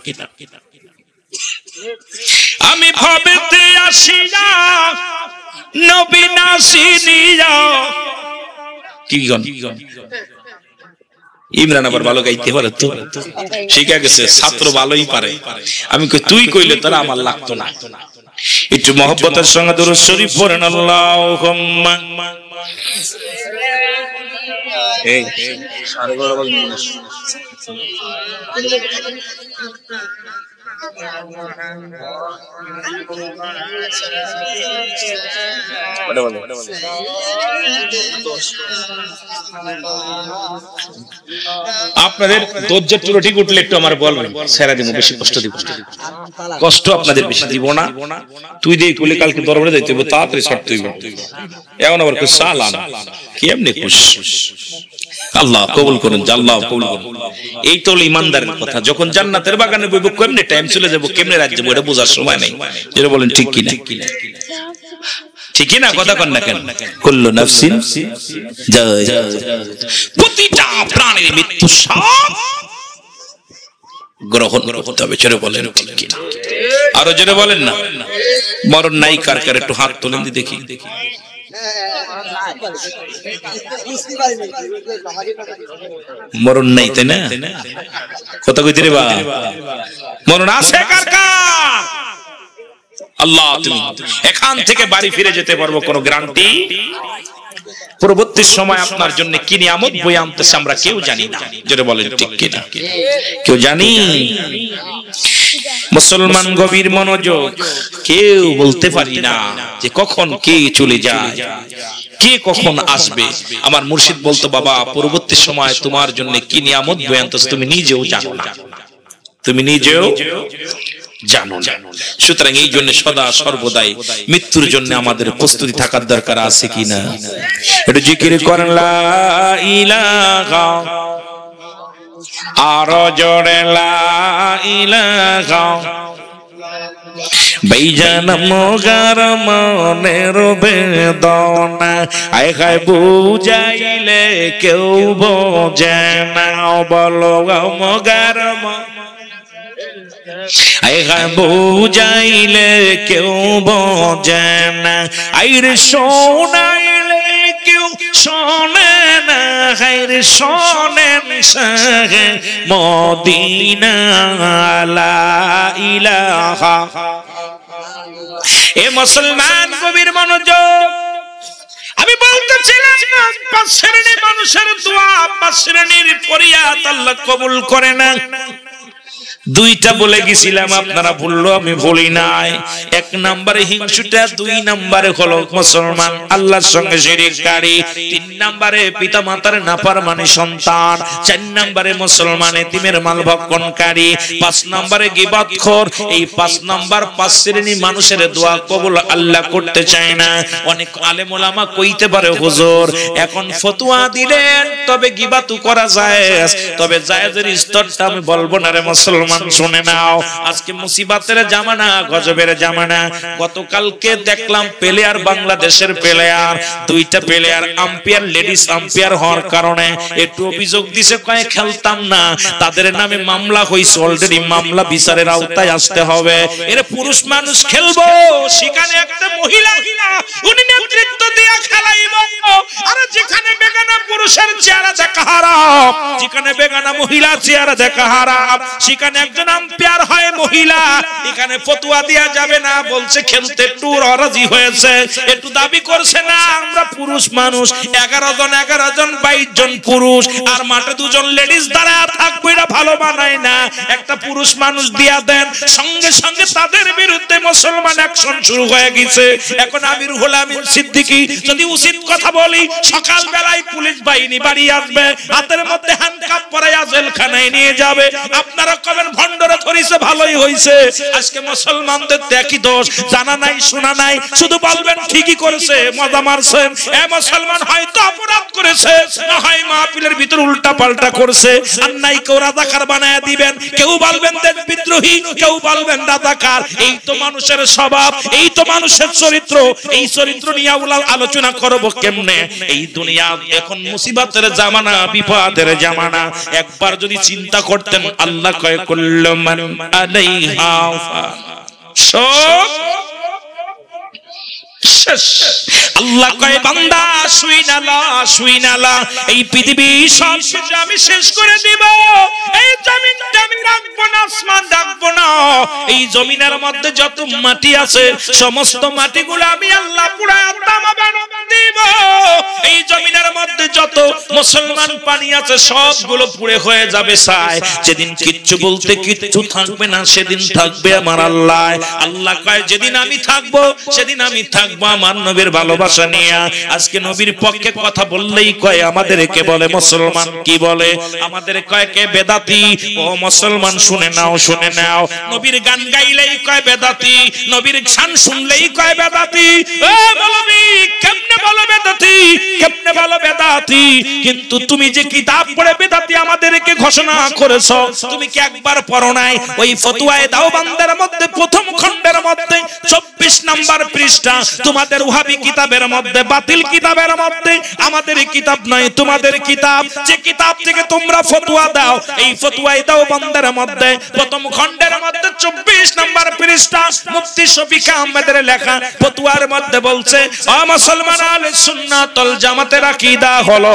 আমি ভবেতে আসি না নবী না কি ইমরান আবার ভালো গাইতে পারে তো শিখা গেছে ছাত্র ভালোই পারে আমি কই তুই কইলে তারা আমার লাগতো না একটু মহব্বতের সঙ্গে দরুদ শরীফ পড়েন আল্লাহুম্মা এই আপনাদের দরজার ঠিক উঠলে একটু আমার বলবেন সেরা দিব বেশি কষ্ট দিব কষ্ট আপনাদের বেশি দিব না তুই দিয়ে কুলে কালকে দরবারে যাইতে হবে তাড়াতাড়ি ছাড়তে হইব এখন আবার সালাম কেমনি খুশ আল্লাহ কবুল করুন আল্লাহ কবুল করুন এই তো ইমানদারের কথা যখন জান্নাতের বাগানে বইব কেমনে টাইম চলে যাব কেমনে রাত যাব এটা বোঝার সময় নেই যেটা বলেন ঠিক কি না ঠিকই না কথা কন না কেন কুল্লু নাফসিন প্রতিটা প্রাণীর মৃত্যু সব গ্রহণ করতে হবে ছেড়ে বলেন ঠিক কিনা আরো জোরে বলেন না মরণ নাই কার কার একটু হাত তোলেন দেখি দেখি মরণ নাই তাই না কথা কইতে রে বা মরণ আছে কার আল্লাহ তুমি এখান থেকে বাড়ি ফিরে যেতে পারবো কোনো গ্যারান্টি পরবর্তী সময় আপনার জন্য কি নিয়ামত বই আনতেছে আমরা কেউ জানি না যেটা বলেন ঠিক কিনা কেউ জানি মুসলমান গভীর মনোযোগ কেউ বলতে পারি না যে কখন কে চলে যায় কে কখন আসবে আমার মুর্শিদ বলতো বাবা পরবর্তী সময় তোমার জন্য কি নিয়ামত বয়ান্ত তুমি নিজেও জানো না তুমি নিজেও জানো না সুতরাং এই জন্য সদা সর্বদাই মৃত্যুর জন্য আমাদের প্রস্তুতি থাকার দরকার আছে কিনা এটা জিকির করেন লা ইলাহা আরো জোরে বেজান মোগার মনের বেদনা আয় বুঝাইলে কেউ বোঝে না বলো মোগার বুঝাইলে কেউ বোঝে না আইর সোনাইল কেউ শোনেন না হের শোনেন সহে মদিনা ইলাহা এ মুসলমান কবির মনোযোগ আমি বলতেছিলাম পাঁচ শ্রেণীর মানুষের দোয়া পাঁচ শ্রেণীর ফরিয়াদ আল্লাহ কবুল করে না দুইটা বলে গেছিলাম আপনারা বললো আমি বলি নাই এক নম্বরে হিংসুটা দুই নম্বরে হলো মুসলমান আল্লাহর সঙ্গে শিরিককারী তিন নম্বরে পিতা মাতার নাপার মানে সন্তান চার নম্বরে মুসলমান এতিমের মাল ভক্ষণকারী পাঁচ নম্বরে গিবাতখোর এই পাঁচ নম্বর পাঁচ শ্রেণী মানুষের দোয়া কবুল আল্লাহ করতে চায় না অনেক আলেম ওলামা কইতে পারে হুজুর এখন ফতোয়া দিলেন তবে গিবাতু করা যায় তবে জায়েজের স্তরটা আমি বলবো না রে মুসলমান মুসলমান শুনে নাও আজকে মুসিবাতের জামানা গজবের জামানা গতকালকে দেখলাম প্লেয়ার বাংলাদেশের প্লেয়ার দুইটা প্লেয়ার লেডিস হওয়ার কারণে একটু অভিযোগ দিছে কয়ে খেলতাম না তাদের নামে মামলা অলরেডি মামলা বিচারের আওতায় আসতে হবে এর পুরুষ মানুষ খেলবো সেখানে একটা মহিলা উনি নেতৃত্ব দিয়া খেলাইব আর যেখানে বেগানা পুরুষের চেহারা দেখা হারাম যেখানে বেগানা মহিলা চেহারা দেখা হারাম সেখানে একজন আম্পায়ার হয় মহিলা এখানে ফতুয়া দেয়া যাবে না বলছে খেলতে একটু অরাজি হয়েছে একটু দাবি করছে না আমরা পুরুষ মানুষ এগারো জন এগারো জন বাইশ জন পুরুষ আর মাঠে দুজন লেডিস দ্বারা এটা ভালো বানায় না একটা পুরুষ মানুষ দিয়া দেন সঙ্গে সঙ্গে তাদের বিরুদ্ধে মুসলমান অ্যাকশন শুরু হয়ে গেছে এখন আমির যদি উচিত কথা বলি সকাল বেলায় পুলিশ বাহিনী বাড়ি আসবে হাতের মধ্যে হ্যান্ডকাপ পরে জেলখানায় নিয়ে যাবে আপনারা কবেন ভণ্ডরা ধরিছে ভালোই হইছে আজকে মুসলমানদের দেখি দোষ জানা নাই শোনা নাই শুধু বলবেন ঠিকই করেছে মজা মারছেন এ মুসলমান হয়তো অপরাধ করেছে না হয় মাহফিলের ভিতর উল্টা পাল্টা করছে আর নাই কেউ রাজাকার বানায় দিবেন কেউ বলবেন দেশ বিদ্রোহী কেউ বলবেন রাজাকার এই তো মানুষের স্বভাব এই তো মানুষের চরিত্র এই চরিত্র নিয়ে আলোচনা করব কেমনে এই দুনিয়া এখন মুসিবতের জামানা বিপদের জামানা একবার যদি চিন্তা করতেন আল্লাহ কয় করলেন কুল্লুমান আলাইহা সব শেষ আল্লাহ কয় বান্দা এই পৃথিবী সব আমি শেষ করে দিব এই রাখবো না আসমান রাখবো না এই জমিনের মধ্যে যত মাটি আছে সমস্ত মাটিগুলো আমি আল্লাহ পুরা এই জমিনের মধ্যে যত মুসলমান পানি আছে সবগুলো পুড়ে হয়ে যাবে যেদিন কিচ্ছু বলতে কিচ্ছু থাকবে না সেদিন থাকবে আমার আল্লাহ আল্লাহ কয় যেদিন আমি থাকবো সেদিন আমি থাকবো আমার নবীর ভালোবাসা দুনিয়া আজকে নবীর পক্ষে কথা বললেই কয় আমাদেরকে বলে মুসলমান কি বলে আমাদের কয় কে বেদাতি ও মুসলমান শুনে নাও শুনে নাও নবীর গান গাইলেই কয় বেদাতি নবীর শান শুনলেই কয় বেদাতি ও বলবি কেমনে বলো বেদাতি কেমনে বলো বেদাতি কিন্তু তুমি যে কিতাব পড়ে বেদাতি আমাদেরকে ঘোষণা করেছো তুমি কি একবার পড়ো নাই ওই ফতুয়ায়ে দাওবান্দের মধ্যে প্রথম খণ্ডের মধ্যে 24 নাম্বার পৃষ্ঠা তোমাদের ওহাবি কিতাবের মধ্যে বাতিল কিতাবের মধ্যে আমাদের কিতাব নয় তোমাদের কিতাব যে কিতাব থেকে তোমরা ফতুয়া দাও এই ফতুয়াই দাও বন্ধের মধ্যে প্রথম খণ্ডের মধ্যে চব্বিশ নম্বর পৃষ্ঠা মুফতি শফিকা আহমেদের লেখা ফতুয়ার মধ্যে বলছে অ মুসলমান আলে সুন্নাতল জামাতের আকীদা হলো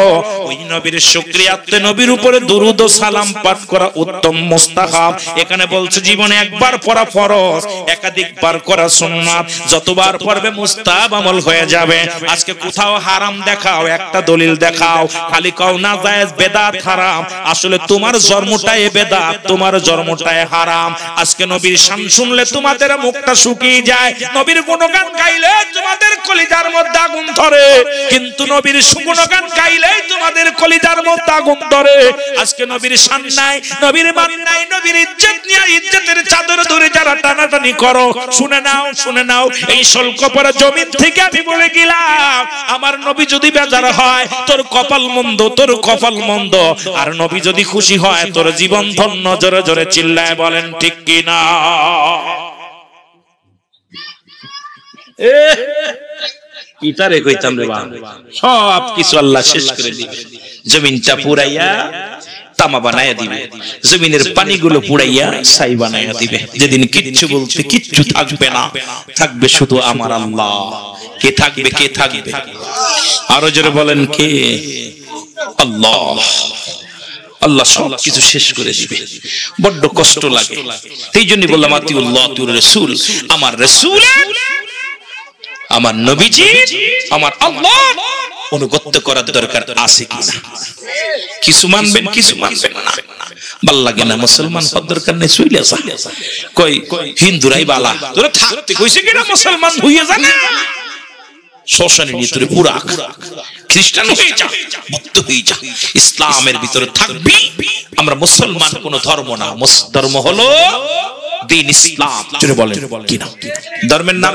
ওই নবীর শুকরিয়াতে নবীর উপরে দুরুদ ও সালাম পাঠ করা উত্তম মুস্তাহাব এখানে বলছে জীবনে একবার পড়া ফরজ একাধিকবার করা সুন্নাত যতবার পড়বে মুস্তাহাব আমল হয়ে যাবে আজকে কোথাও হারাম দেখাও একটা দলিল দেখাও খালি কও না জায়েজ বেদাত হারাম আসলে তোমার জন্মটাই বেদাত তোমার জন্মটাই হারাম আজকে নবীর শান শুনলে তোমাদের মুখটা শুকিয়ে যায় নবীর গান গাইলে তোমাদের কলিজার মধ্যে আগুন ধরে কিন্তু নবীর গান গাইলে তোমাদের কলিজার মধ্যে আগুন ধরে আজকে নবীর শান নাই নবীর মান নাই নবীর ইজ্জত নিয়ে ইজ্জতের চাদর ধরে যারা টানাটানি করো শুনে নাও শুনে নাও এই শুল্ক শল্কপরা জমিন থেকে আমি বলে গেলাম আমার নবী যদি বেজার হয় তোর কপাল মন্দ তোর কপাল মন্দ আর নবী যদি খুশি হয় তোর জীবন ধন্য জোরে জোরে চিল্লায় বলেন ঠিক কিনা সব কিছু আল্লাহ শেষ করে দিবে জমিনটা পুরাইয়া তামা বানাইয়া দিবে জমিনের পানিগুলো পুড়াইয়া ছাই বানাইয়া দিবে যেদিন কিচ্ছু বলতে কিচ্ছু থাকবে না থাকবে শুধু আমার আল্লাহ কে থাকবে কে থাকবে আরো জোরে বলেন কে আল্লাহ আল্লাহ সব কিছু শেষ করে দিবে বড্ড কষ্ট লাগে সেই জন্য বললাম আতিউল্লাহ তুর রসুল আমার রসুল আমার নবীজি আমার আল্লাহ অনুগত্য করার দরকার আছে কি না কিছু মানবেন কিছু মানবেন না ইসলামের ভিতরে থাকবি আমরা মুসলমান কোন ধর্ম না ধর্ম হলো দিন ইসলাম বলেন ধর্মের নাম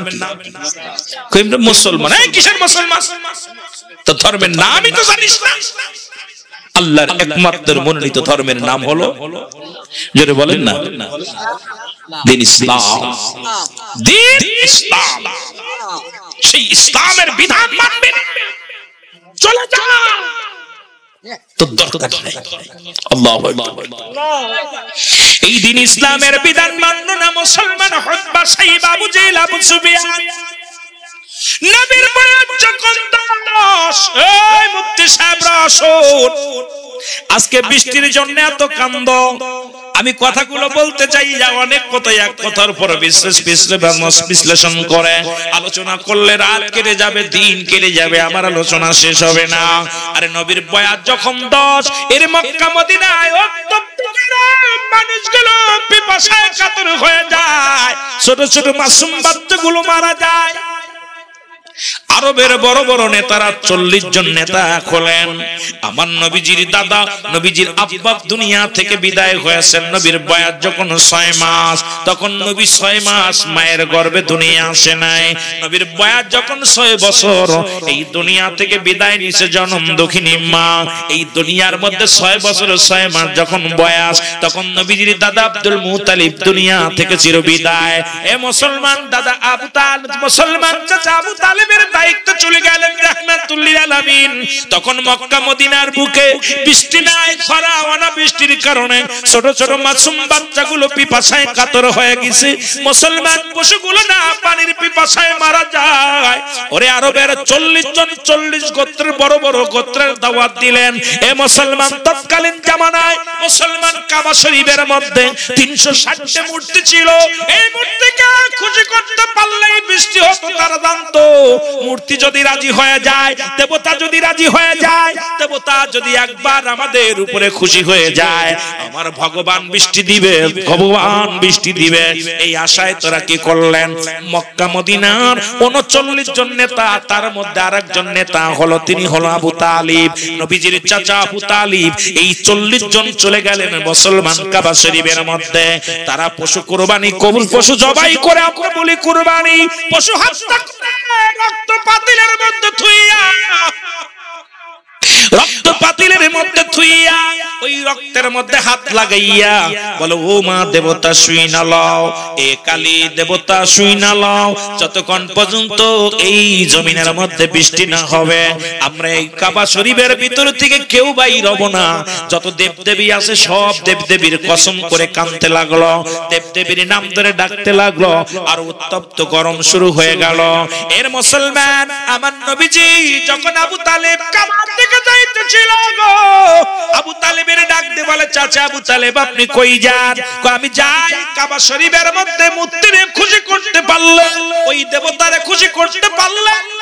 মুসলমান তো ধর্মের নামই তো জানিস না আল্লাহর একমাত্র মনোনীত ধর্মের নাম হলো যদি বলেন না দিন ইসলাম দিন ইসলাম সেই ইসলামের বিধান মানবেন চলে যা এই দিন ইসলামের বিধান মানলো না মুসলমান হক বা সাইবা বুঝে লাভ সুবিয়া নবীর বয়স যখন দশ এই মুক্তি সাহেবরা আসুন আজকে বৃষ্টির জন্য এত কান্দ আমি কথাগুলো বলতে চাই যা অনেক কথা এক কথার পর বিশেষ বিশ্লেষণ বিশ্লেষণ করে আলোচনা করলে রাত কেটে যাবে দিন কেটে যাবে আমার আলোচনা শেষ হবে না আরে নবীর বয়াত যখন দশ এর মক্কা মদিনায় মানুষগুলো পিপাসায় কাতর হয়ে যায় ছোট ছোট মাসুম বাচ্চাগুলো মারা যায় আরবের বড় বড় নেতারা চল্লিশ জন নেতা খোলেন আমার নবীজির দাদা নবীজির আব্বাব দুনিয়া থেকে বিদায় হয়েছেন নবীর বয়স যখন ছয় মাস তখন নবী ছয় মাস মায়ের গর্বে দুনিয়া আসে নাই নবীর বয়স যখন ছয় বছর এই দুনিয়া থেকে বিদায় নিছে জনম দক্ষিণী মা এই দুনিয়ার মধ্যে ছয় বছর ছয় মাস যখন বয়স তখন নবীজির দাদা আব্দুল মুতালিব দুনিয়া থেকে চির বিদায় এ মুসলমান দাদা আবু তাল মুসলমান চাচা আবু তালেব সাহেবের দায়িত্ব চলে গেলেন রহমাতুল্লিল আলামিন তখন মক্কা মদিনার বুকে বৃষ্টি নাই খরা অনাবৃষ্টির কারণে ছোট ছোট মাসুম বাচ্চাগুলো পিপাসায় কাতর হয়ে গেছে মুসলমান পশুগুলো না পানির পিপাসায় মারা যায় ওরে আরবের চল্লিশ জন চল্লিশ গোত্রের বড় বড় গোত্রের দাওয়াত দিলেন এ মুসলমান তৎকালীন জামানায় মুসলমান কাবা শরীফের মধ্যে তিনশো ষাটটা মূর্তি ছিল এই মূর্তিকে খুঁজে করতে পারলেই বৃষ্টি হতো তারা জানতো মূর্তি যদি রাজি হয়ে যায় দেবতা যদি রাজি হয়ে যায় দেবতা যদি একবার আমাদের উপরে খুশি হয়ে যায় আমার ভগবান বৃষ্টি দিবে ভগবান বৃষ্টি দিবে এই আশায় তোরা কি করলেন মক্কা মদিনার উনচল্লিশ জন নেতা তার মধ্যে আর একজন নেতা হলো তিনি হলো আবু তালিব নবীজির চাচা আবু তালিব এই চল্লিশ জন চলে গেলেন মুসলমান কাবা শরীফের মধ্যে তারা পশু কোরবানি কবুল পশু জবাই করে আমরা বলি কোরবানি পশু হাত রক্ত পাতিলের মধ্যে থুইয়া রক্ত পাতিলের মধ্যে থুইয়া ওই রক্তের মধ্যে হাত লাগাইয়া বলো ও মা দেবতা শুই না লও এ কালী দেবতা শুই না লও যতক্ষণ পর্যন্ত এই জমিনের মধ্যে বৃষ্টি না হবে আমরা এই কাবা শরীফের ভিতর থেকে কেউ বাইর হব না যত দেবদেবী আছে সব দেবদেবীর কসম করে কাঁদতে লাগলো দেবদেবীর নাম ধরে ডাকতে লাগলো আর উত্তপ্ত গরম শুরু হয়ে গেল এর মুসলমান আমার নবীজি যখন আবু তালেব কাবা থেকে দিকে যাইতেছিল গো আবু তালেবের ডাক দিয়ে বলে চাচা আবু তালেব আপনি কই যান আমি যাই কাবা শরীফের মধ্যে খুশি করতে পারলাম ওই দেবতারে খুশি করতে পারলাম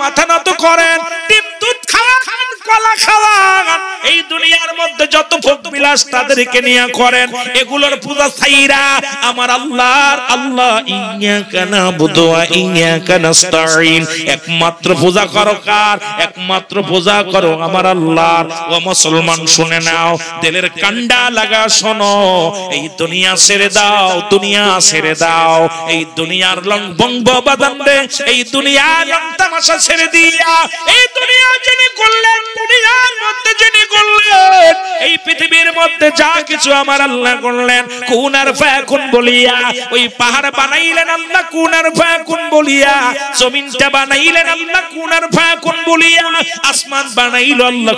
মাথা নত করেন ডিম দুধ খাওয়া কলা এই দুনিয়ার মধ্যে যত ভোগ বিলাস তাদেরকে নিয়ে করেন এগুলোর পূজা সাইরা আমার আল্লাহর আল্লাহ একমাত্র পূজা করো কার একমাত্র পূজা করো আমার আল্লাহর ও মুসলমান শুনে নাও দিলের কান্ডা লাগা শোনো এই দুনিয়া ছেড়ে দাও দুনিয়া ছেড়ে দাও এই দুনিয়ার লং বঙ্গ বাদান এই দুনিয়া লং তামাশা ছেড়ে দিয়া এই এই পৃথিবীর মধ্যে যা কিছু আমার আল্লাহ করলেন আর বলিয়া ওই পাহাড় বানাইলেন আল্লাহ আর বলিয়া জমিনটা বানাইলেন আল্লাহ আর বলিয়া আসমান বানাইল আল্লাহ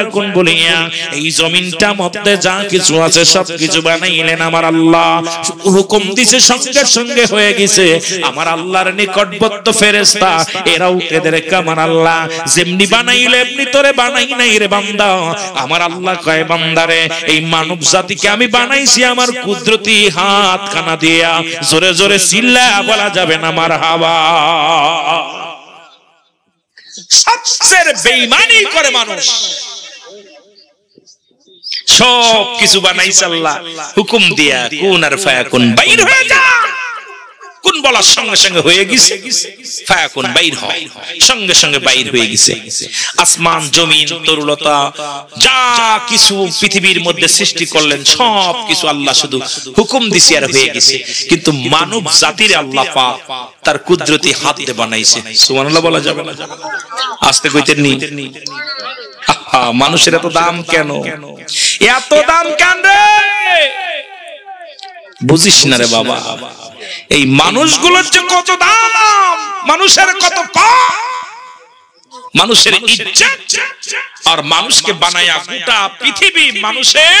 আর বলিয়া এই জমিনটা মধ্যে যা কিছু আছে সব কিছু বানাইলেন আমার আল্লাহ হুকুম দিছে সঙ্গে সঙ্গে হয়ে গেছে আমার আল্লাহর নিকটবর্তী ফেরেশতা এরাও এদের আল্লাহ যেমনি বানাইলে এমনি তোরে বানাই নাই রে বান্দা আমার আল্লাহ কয় বান্দারে এই মানব জাতিকে আমি বানাইছি আমার কুদরতি হাত খানা দিয়া জোরে জোরে চিল্লা বলা যাবে না আমার হাওয়া সবচেয়ে বেইমানি করে মানুষ সব কিছু বানাইছে আল্লাহ হুকুম দিয়া কোন আর ফায়াকুন বাইর হয়ে যা ফায়াকুন বলার সঙ্গে সঙ্গে হয়ে গেছে ফায়াকুন বাইর হয় সঙ্গে সঙ্গে বাইর হয়ে গেছে আসমান জমিন তরুলতা যা কিছু পৃথিবীর মধ্যে সৃষ্টি করলেন সব কিছু আল্লাহ শুধু হুকুম দিছি আর হয়ে গেছে কিন্তু মানব জাতির আল্লাহ পাক তার কুদরতি হাত দিয়ে বানাইছে সুবহানাল্লাহ বলা যাবে না আস্তে কইতেন নি মানুষের এত দাম কেন এত দাম কেন রে বুঝিস না রে বাবা এই মানুষগুলোর যে কত দাম মানুষের কত মানুষের ইচ্ছা আর মানুষকে বানায়া গোটা পৃথিবী মানুষের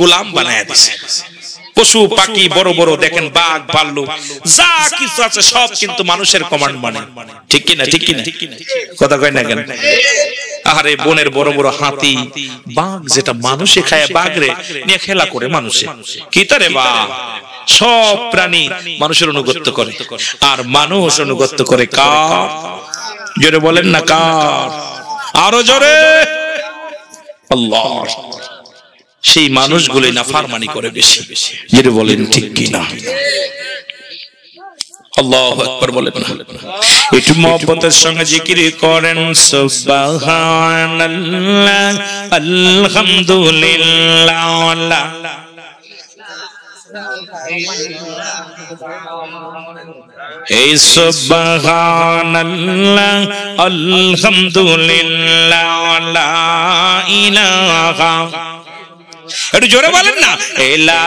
গোলাম বানায়া দিছে পশু পাখি বড় বড় দেখেন বাঘ ভাল্লুক যা কিছু আছে সব কিন্তু মানুষের কমান্ড মানে ঠিক কিনা ঠিক কিনা কথা কয় না কেন পাহাড়ে বনের বড় বড় হাতি বাঘ যেটা মানুষে খায় বাঘরে নিয়ে খেলা করে মানুষে কি তারে বা সব প্রাণী মানুষের অনুগত্য করে আর মানুষ অনুগত্য করে কার জোরে বলেন না কার আরো জোরে আল্লাহ সেই মানুষগুলো না ফারমানি করে বেশি যেটা বলেন ঠিক কিনা আল্লাহ একবার বলেন না একটু মহব্বতের সঙ্গে জিকির করেন আলহামদুলিল্লাহ এই আলহামদুলিল্লাহ একটু জোরে বলেন না ইলা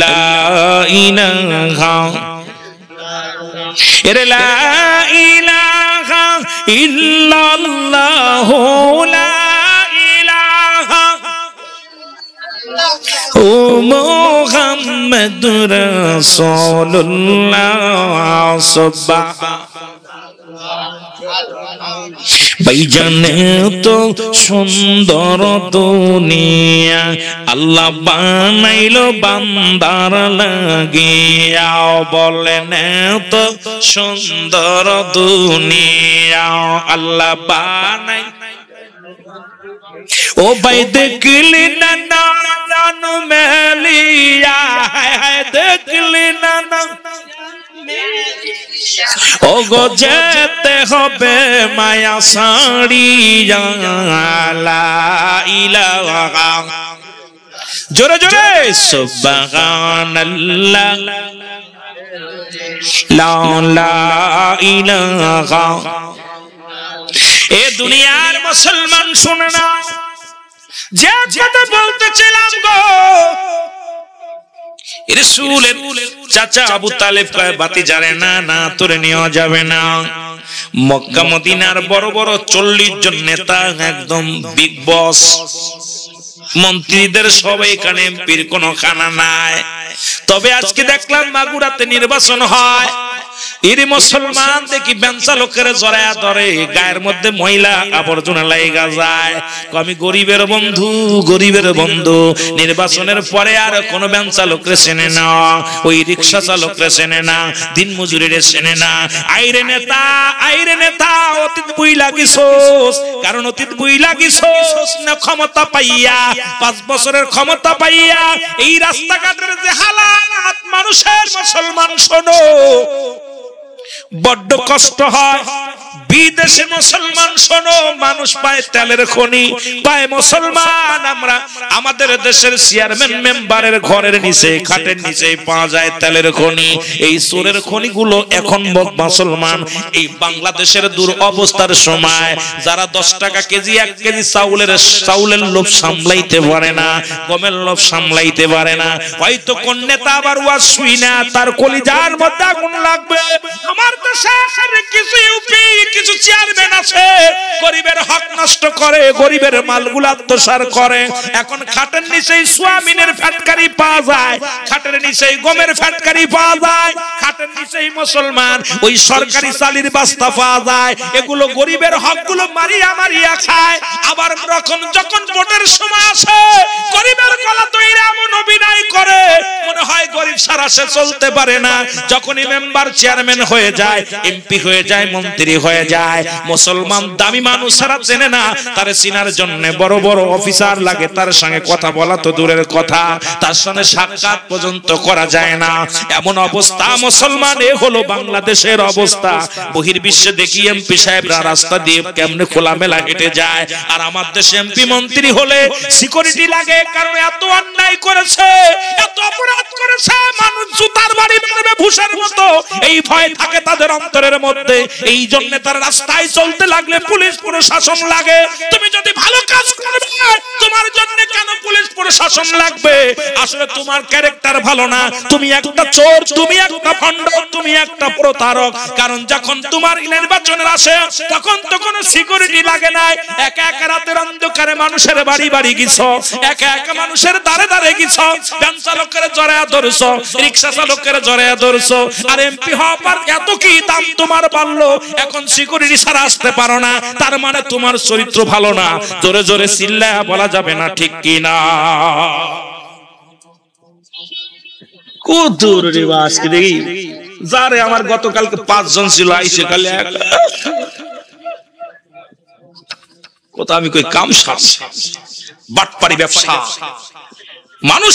لا إله এরে লা ইলাহা ইল্লাল্লাহু লা ইলাহা ও মুহাম্মাদুর রাসূলুল্লাহ সুবহানাল্লাহ বাইজানে তো সুন্দর দুনিয়া আল্লাহ বানাইল বান্দার লাগিয়া বলেন তো সুন্দর দুনিয়া আল্লাহ বানাই ও ভাই দেখলি না না জানু মেলিয়া হায় হায় দেখলি না না ও গো যেতে হবে মায়া সাড়িয়া জোরে জোরে সুবাগান এ দুনিয়ার মুসলমান শুনে না যে কথা বলতে ছিলাম গো রসুলের চাচা আবু তালেব বাতি না না তোরে যাবে না মক্কা মদিনার বড় বড় চল্লিশ জন নেতা একদম বিগ বস মন্ত্রীদের সবাই এখানে পীর কোনো খানা নাই তবে আজকে দেখলাম মাগুরাতে নির্বাচন হয় ইরে মুসলমান দেখি বেঞ্চা লোকের জরায়া ধরে গায়ের মধ্যে মহিলা আবর্জনা লাইগা যায় আমি গরিবের বন্ধু গরিবের বন্ধু নির্বাচনের পরে আর কোনো বেঞ্চা লোকরে চেনে না ওই রিক্সা চালকরে চেনে না দিন মজুরিরে চেনে না আইরে নেতা আইরে নেতা অতীত বই লাগিস কারণ অতীত বই লাগিস না ক্ষমতা পাইয়া পাঁচ বছরের ক্ষমতা পাইয়া এই রাস্তাঘাটের যে হালাত মানুষের মুসলমান শোনো বড্ড কষ্ট হয় বিদেশে মুসলমান শোনো মানুষ পায় তেলের খনি পায় মুসলমান আমরা আমাদের দেশের চেয়ারম্যান মেম্বারের ঘরের নিচে খাটের নিচে পাওয়া যায় তেলের খনি এই সোরের খনিগুলো এখন মুসলমান এই বাংলাদেশের দূর অবস্থার সময় যারা দশ টাকা কেজি এক কেজি চাউলের চাউলের লোভ সামলাইতে পারে না গমের লোভ সামলাইতে পারে না হয়তো কোন নেতা আবার ওয়াজ শুই না তার কলিজার মধ্যে আগুন লাগবে আমার তো শেষ কিছুই উপায় কিছু চেয়ারম্যান আছে গরিবের হক নষ্ট করে গরিবের মালগুলো আত্মসার করে এখন খাটের সোয়াবিনের ফ্যাটকারি পাওয়া যায় খাটের গমের ফ্যাটকারি পাওয়া যায় খাটের মুসলমান ওই সরকারি চালির বাস্তা পাওয়া যায় এগুলো গরিবের হকগুলো মারিয়া মারিয়া খায় আবার যখন যখন ভোটের সময় আসে গরিবের গলা তৈরি এমন অভিনয় করে মনে হয় গরিব সারা সে চলতে পারে না যখনই মেম্বার চেয়ারম্যান হয়ে যায় এমপি হয়ে যায় মন্ত্রী হয়ে হয়ে যায় মুসলমান দামি মানুষ সারা চেনে না তার চিনার জন্য বড় বড় অফিসার লাগে তার সঙ্গে কথা বলা তো দূরের কথা তার সঙ্গে সাক্ষাৎ পর্যন্ত করা যায় না এমন অবস্থা মুসলমান এ হলো বাংলাদেশের অবস্থা বহির বিশ্বে দেখি এমপি সাহেবরা রাস্তা দিয়ে কেমনে খোলামেলা হেঁটে যায় আর আমার দেশে এমপি মন্ত্রী হলে সিকিউরিটি লাগে কারণ এত অন্যায় করেছে এত অপরাধ করেছে কুশের মতো এই ভয় থাকে তাদের অন্তরের মধ্যে এই জন্য তার রাস্তায় চলতে লাগলে পুলিশ প্রশাসন লাগে তুমি যদি ভালো কাজ করবে তোমার জন্য কেন পুলিশ প্রশাসন লাগবে আসলে তোমার ক্যারেক্টার ভালো না তুমি একটা চোর তুমি একটা ভণ্ড তুমি একটা প্রতারক কারণ যখন তোমার নির্বাচনের আসে তখন তো কোনো সিকিউরিটি লাগে না একা একা রাতের অন্ধকারে মানুষের বাড়ি বাড়ি গিছো একা একা মানুষের দারে দারে গিছো যান চালকের জরায়া ধরছো রিক্সা চালকের জরায়া ধরছো করছো আর এমপি হওয়ার এত কি দাম তোমার বাড়লো এখন সিকিউরিটি ছাড়া আসতে পারো না তার মানে তোমার চরিত্র ভালো না জোরে জোরে চিল্লা বলা যাবে না ঠিক কি না মানুষ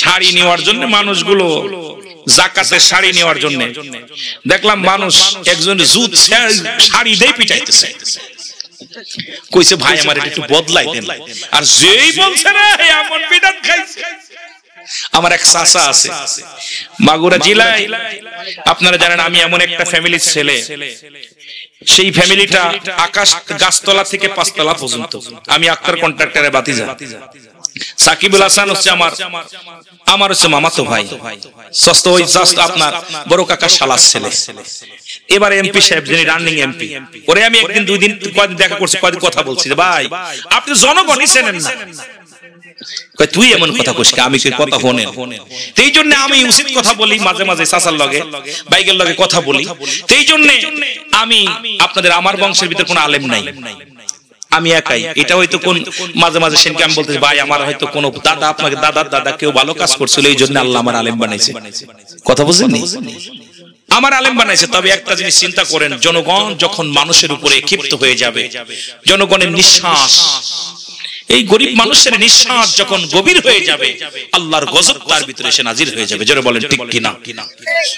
শাড়ি নেওয়ার জন্য মানুষগুলো জাকাতে শাড়ি নেওয়ার জন্য দেখলাম মানুষ একজন জুত শাড়ি দিয়ে পিটাইতেছে কইছে ভাই আমার এটা একটু বদলাই দেন আর যেই বলছে রে এমন বিধান খাইছে আমার এক চাচা আছে মাগুরা জেলায় আপনারা জানেন আমি এমন একটা ফ্যামিলির ছেলে সেই ফ্যামিলিটা আকাশ গাছতলা থেকে পাঁচতলা পর্যন্ত আমি আক্তার কন্ট্রাক্টরে বাতি যা সাকিবুল হাসান হচ্ছে আমার আমার হচ্ছে মামাতো ভাই সস্ত ওই জাস্ট আপনার বড় কাকা শালার ছেলে এবারে এমপি সাহেব যিনি রানিং এমপি ওরে আমি একদিন দুই দিন কয়েকদিন দেখা করছি কয়েকদিন কথা বলছি ভাই আপনি জনগণই চেনেন না তুই এমন কথা কইস আমি কি কথা হনেন এই জন্য আমি উচিত কথা বলি মাঝে মাঝে চাচার লগে বাইকের লগে কথা বলি এই জন্য আমি আপনাদের আমার বংশের ভিতরে কোনো আলেম নাই আমি একাই এটা হয়তো কোন মাঝে মাঝে সেনকে আমি বলতেছি ভাই আমার হয়তো কোন দাদা আপনাকে দাদার দাদা কেউ ভালো কাজ করছিল এই জন্য আল্লাহ আমার আলেম বানাইছে কথা বুঝলেন আমার আলেম বানাইছে তবে একটা জিনিস চিন্তা করেন জনগণ যখন মানুষের উপরে ক্ষিপ্ত হয়ে যাবে জনগণের নিঃশ্বাস এই গরিব মানুষের নিঃশ্বাস যখন গভীর হয়ে যাবে আল্লাহর গজব তার ভিতরে সে নাজির হয়ে যাবে যারা বলেন ঠিক কিনা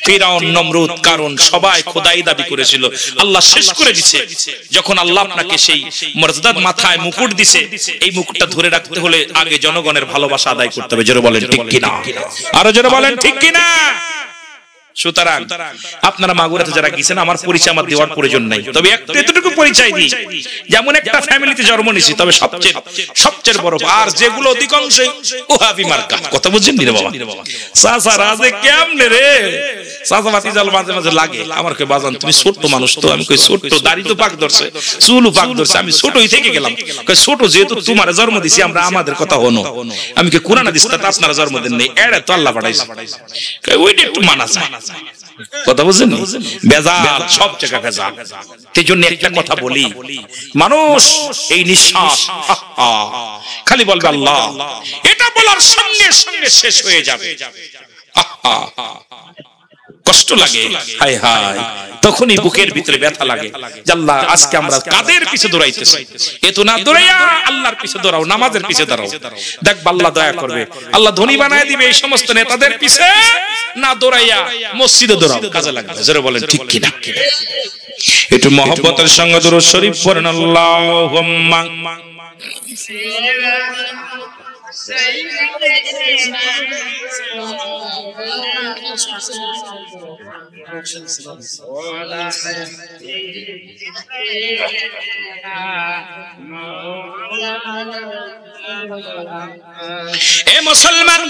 ফিরাউন নমরুদ কারণ সবাই খোদাই দাবি করেছিল আল্লাহ শেষ করে দিছে যখন আল্লাহ আপনাকে সেই মর্যাদার মাথায় মুকুট দিছে এই মুকুটটা ধরে রাখতে হলে আগে জনগণের ভালোবাসা আদায় করতে হবে যারা বলেন ঠিক কিনা আরো যারা বলেন ঠিক কিনা সুতরাং আপনারা মাগুরাতে যারা গেছেন আমার পরিচয় আমার দেওয়ার প্রয়োজন নাই তবে এতটুকু পরিচয় দিই যেমন একটা ফ্যামিলিতে জন্ম নিছি তবে সবচেয়ে সবচেয়ে বড় আর যেগুলো অধিকাংশ ওহাবি মার্কা কথা বুঝছেন নি বাবা সাসা রাজে কেমনে রে সাসা মাতি জাল মাঝে মাঝে লাগে আমার কই বাজান তুমি ছোট মানুষ তো আমি কই ছোট দাড়ি তো পাক ধরছে চুলও পাক ধরছে আমি ছোটই থেকে গেলাম কই ছোট যেহেতু তোমার জন্ম দিছি আমরা আমাদের কথা হনো আমি কে কোরআন হাদিস তা আপনার জন্ম দেন নেই এড়ে তো আল্লাহ পাঠাইছে কই ওইটা একটু মানা যায় কথা বুঝেন বেজাল সব জায়গা বেজাল সেই জন্য একটা কথা বলি মানুষ এই নিঃশ্বাস খালি বলবে আল্লাহ এটা বলার সঙ্গে সঙ্গে শেষ হয়ে যাবে আহা কষ্ট লাগে হায় হায় তখনই বুকের ভিতরে ব্যথা লাগে আল্লাহ আজকে আমরা কাদের পিছে দৌড়াইতেছি এ তো না দৌড়াইয়া আল্লাহর পিছে দৌড়াও নামাজের পিছে দাঁড়াও দেখ আল্লাহ দয়া করবে আল্লাহ ধনী বানায় দিবে এই সমস্ত নেতাদের পিছে না দৌড়াইয়া মসজিদে দৌড়াও কাজে লাগবে জোরে বলেন ঠিক কি না একটু মহব্বতের সঙ্গে দরুদ শরীফ পড়েন আল্লাহুম্মা এ মুসলমান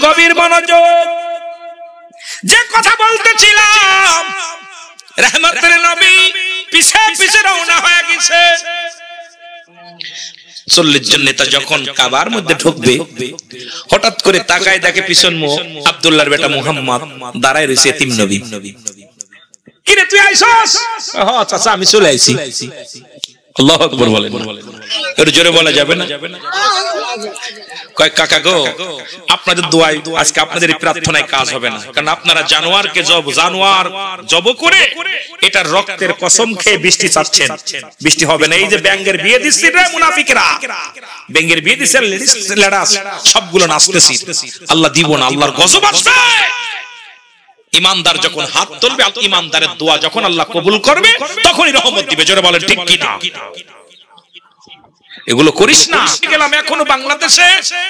গভীর মনোযোগ যে কথা বলতেছিলাম রহমতের নবী পিছে পিছে রওনা হয়ে গেছে চল্লিশ জন নেতা যখন কাবার মধ্যে ঢুকবে হঠাৎ করে তাকায় দেখে পিছন মুখ আবদুল্লাহর বেটা মোহাম্মদ দাঁড়ায় রয়েছে তিম নবী কিরে তুই আইসস হ চাচা আচ্ছা, আচ্ছা, আমি চলে আইছি আল্লাহ আকবর বলেন জোরে বলা যাবে না কাকা গো আপনাদের আজকে আপনাদের প্রার্থনায় কাজ হবে না কারণ আপনারা জানোয়ারকে জব জানোয়ার জব করে এটা রক্তের কসম খেয়ে বৃষ্টি চাচ্ছেন বৃষ্টি হবে না এই যে ব্যাঙ্গের বিয়ে দিচ্ছি রে মুনাফিকরা ব্যাঙ্গের বিয়ে দিচ্ছে লেডাস সবগুলো নাচতেছি আল্লাহ দিব না আল্লাহর গজব আসবে ইমানদার যখন হাত তুলবে ইমানদারের দোয়া যখন আল্লাহ কবুল করবে তখনই রহমত দিবে জোরে বলেন ঠিক কিনা এগুলো করিস না গেলাম এখনো বাংলাদেশে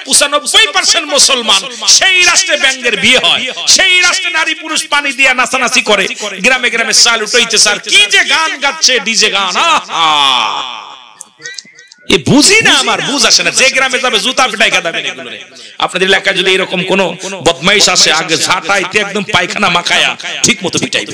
পঁচানব্বই পার্সেন্ট মুসলমান সেই রাষ্ট্রে ব্যাংকের বিয়ে হয় সেই রাষ্ট্রে নারী পুরুষ পানি দিয়ে নাচানাচি করে গ্রামে গ্রামে সাল উঠেছে স্যার কি যে গান গাচ্ছে ডিজে গান আহ না আমার বুঝ না যে গ্রামে জুতা আপনাদের এলাকায় যদি এরকম কোন বদমাইশ আগে একদম পায়খানা মাখায়া ঠিক মতো পিটাইবে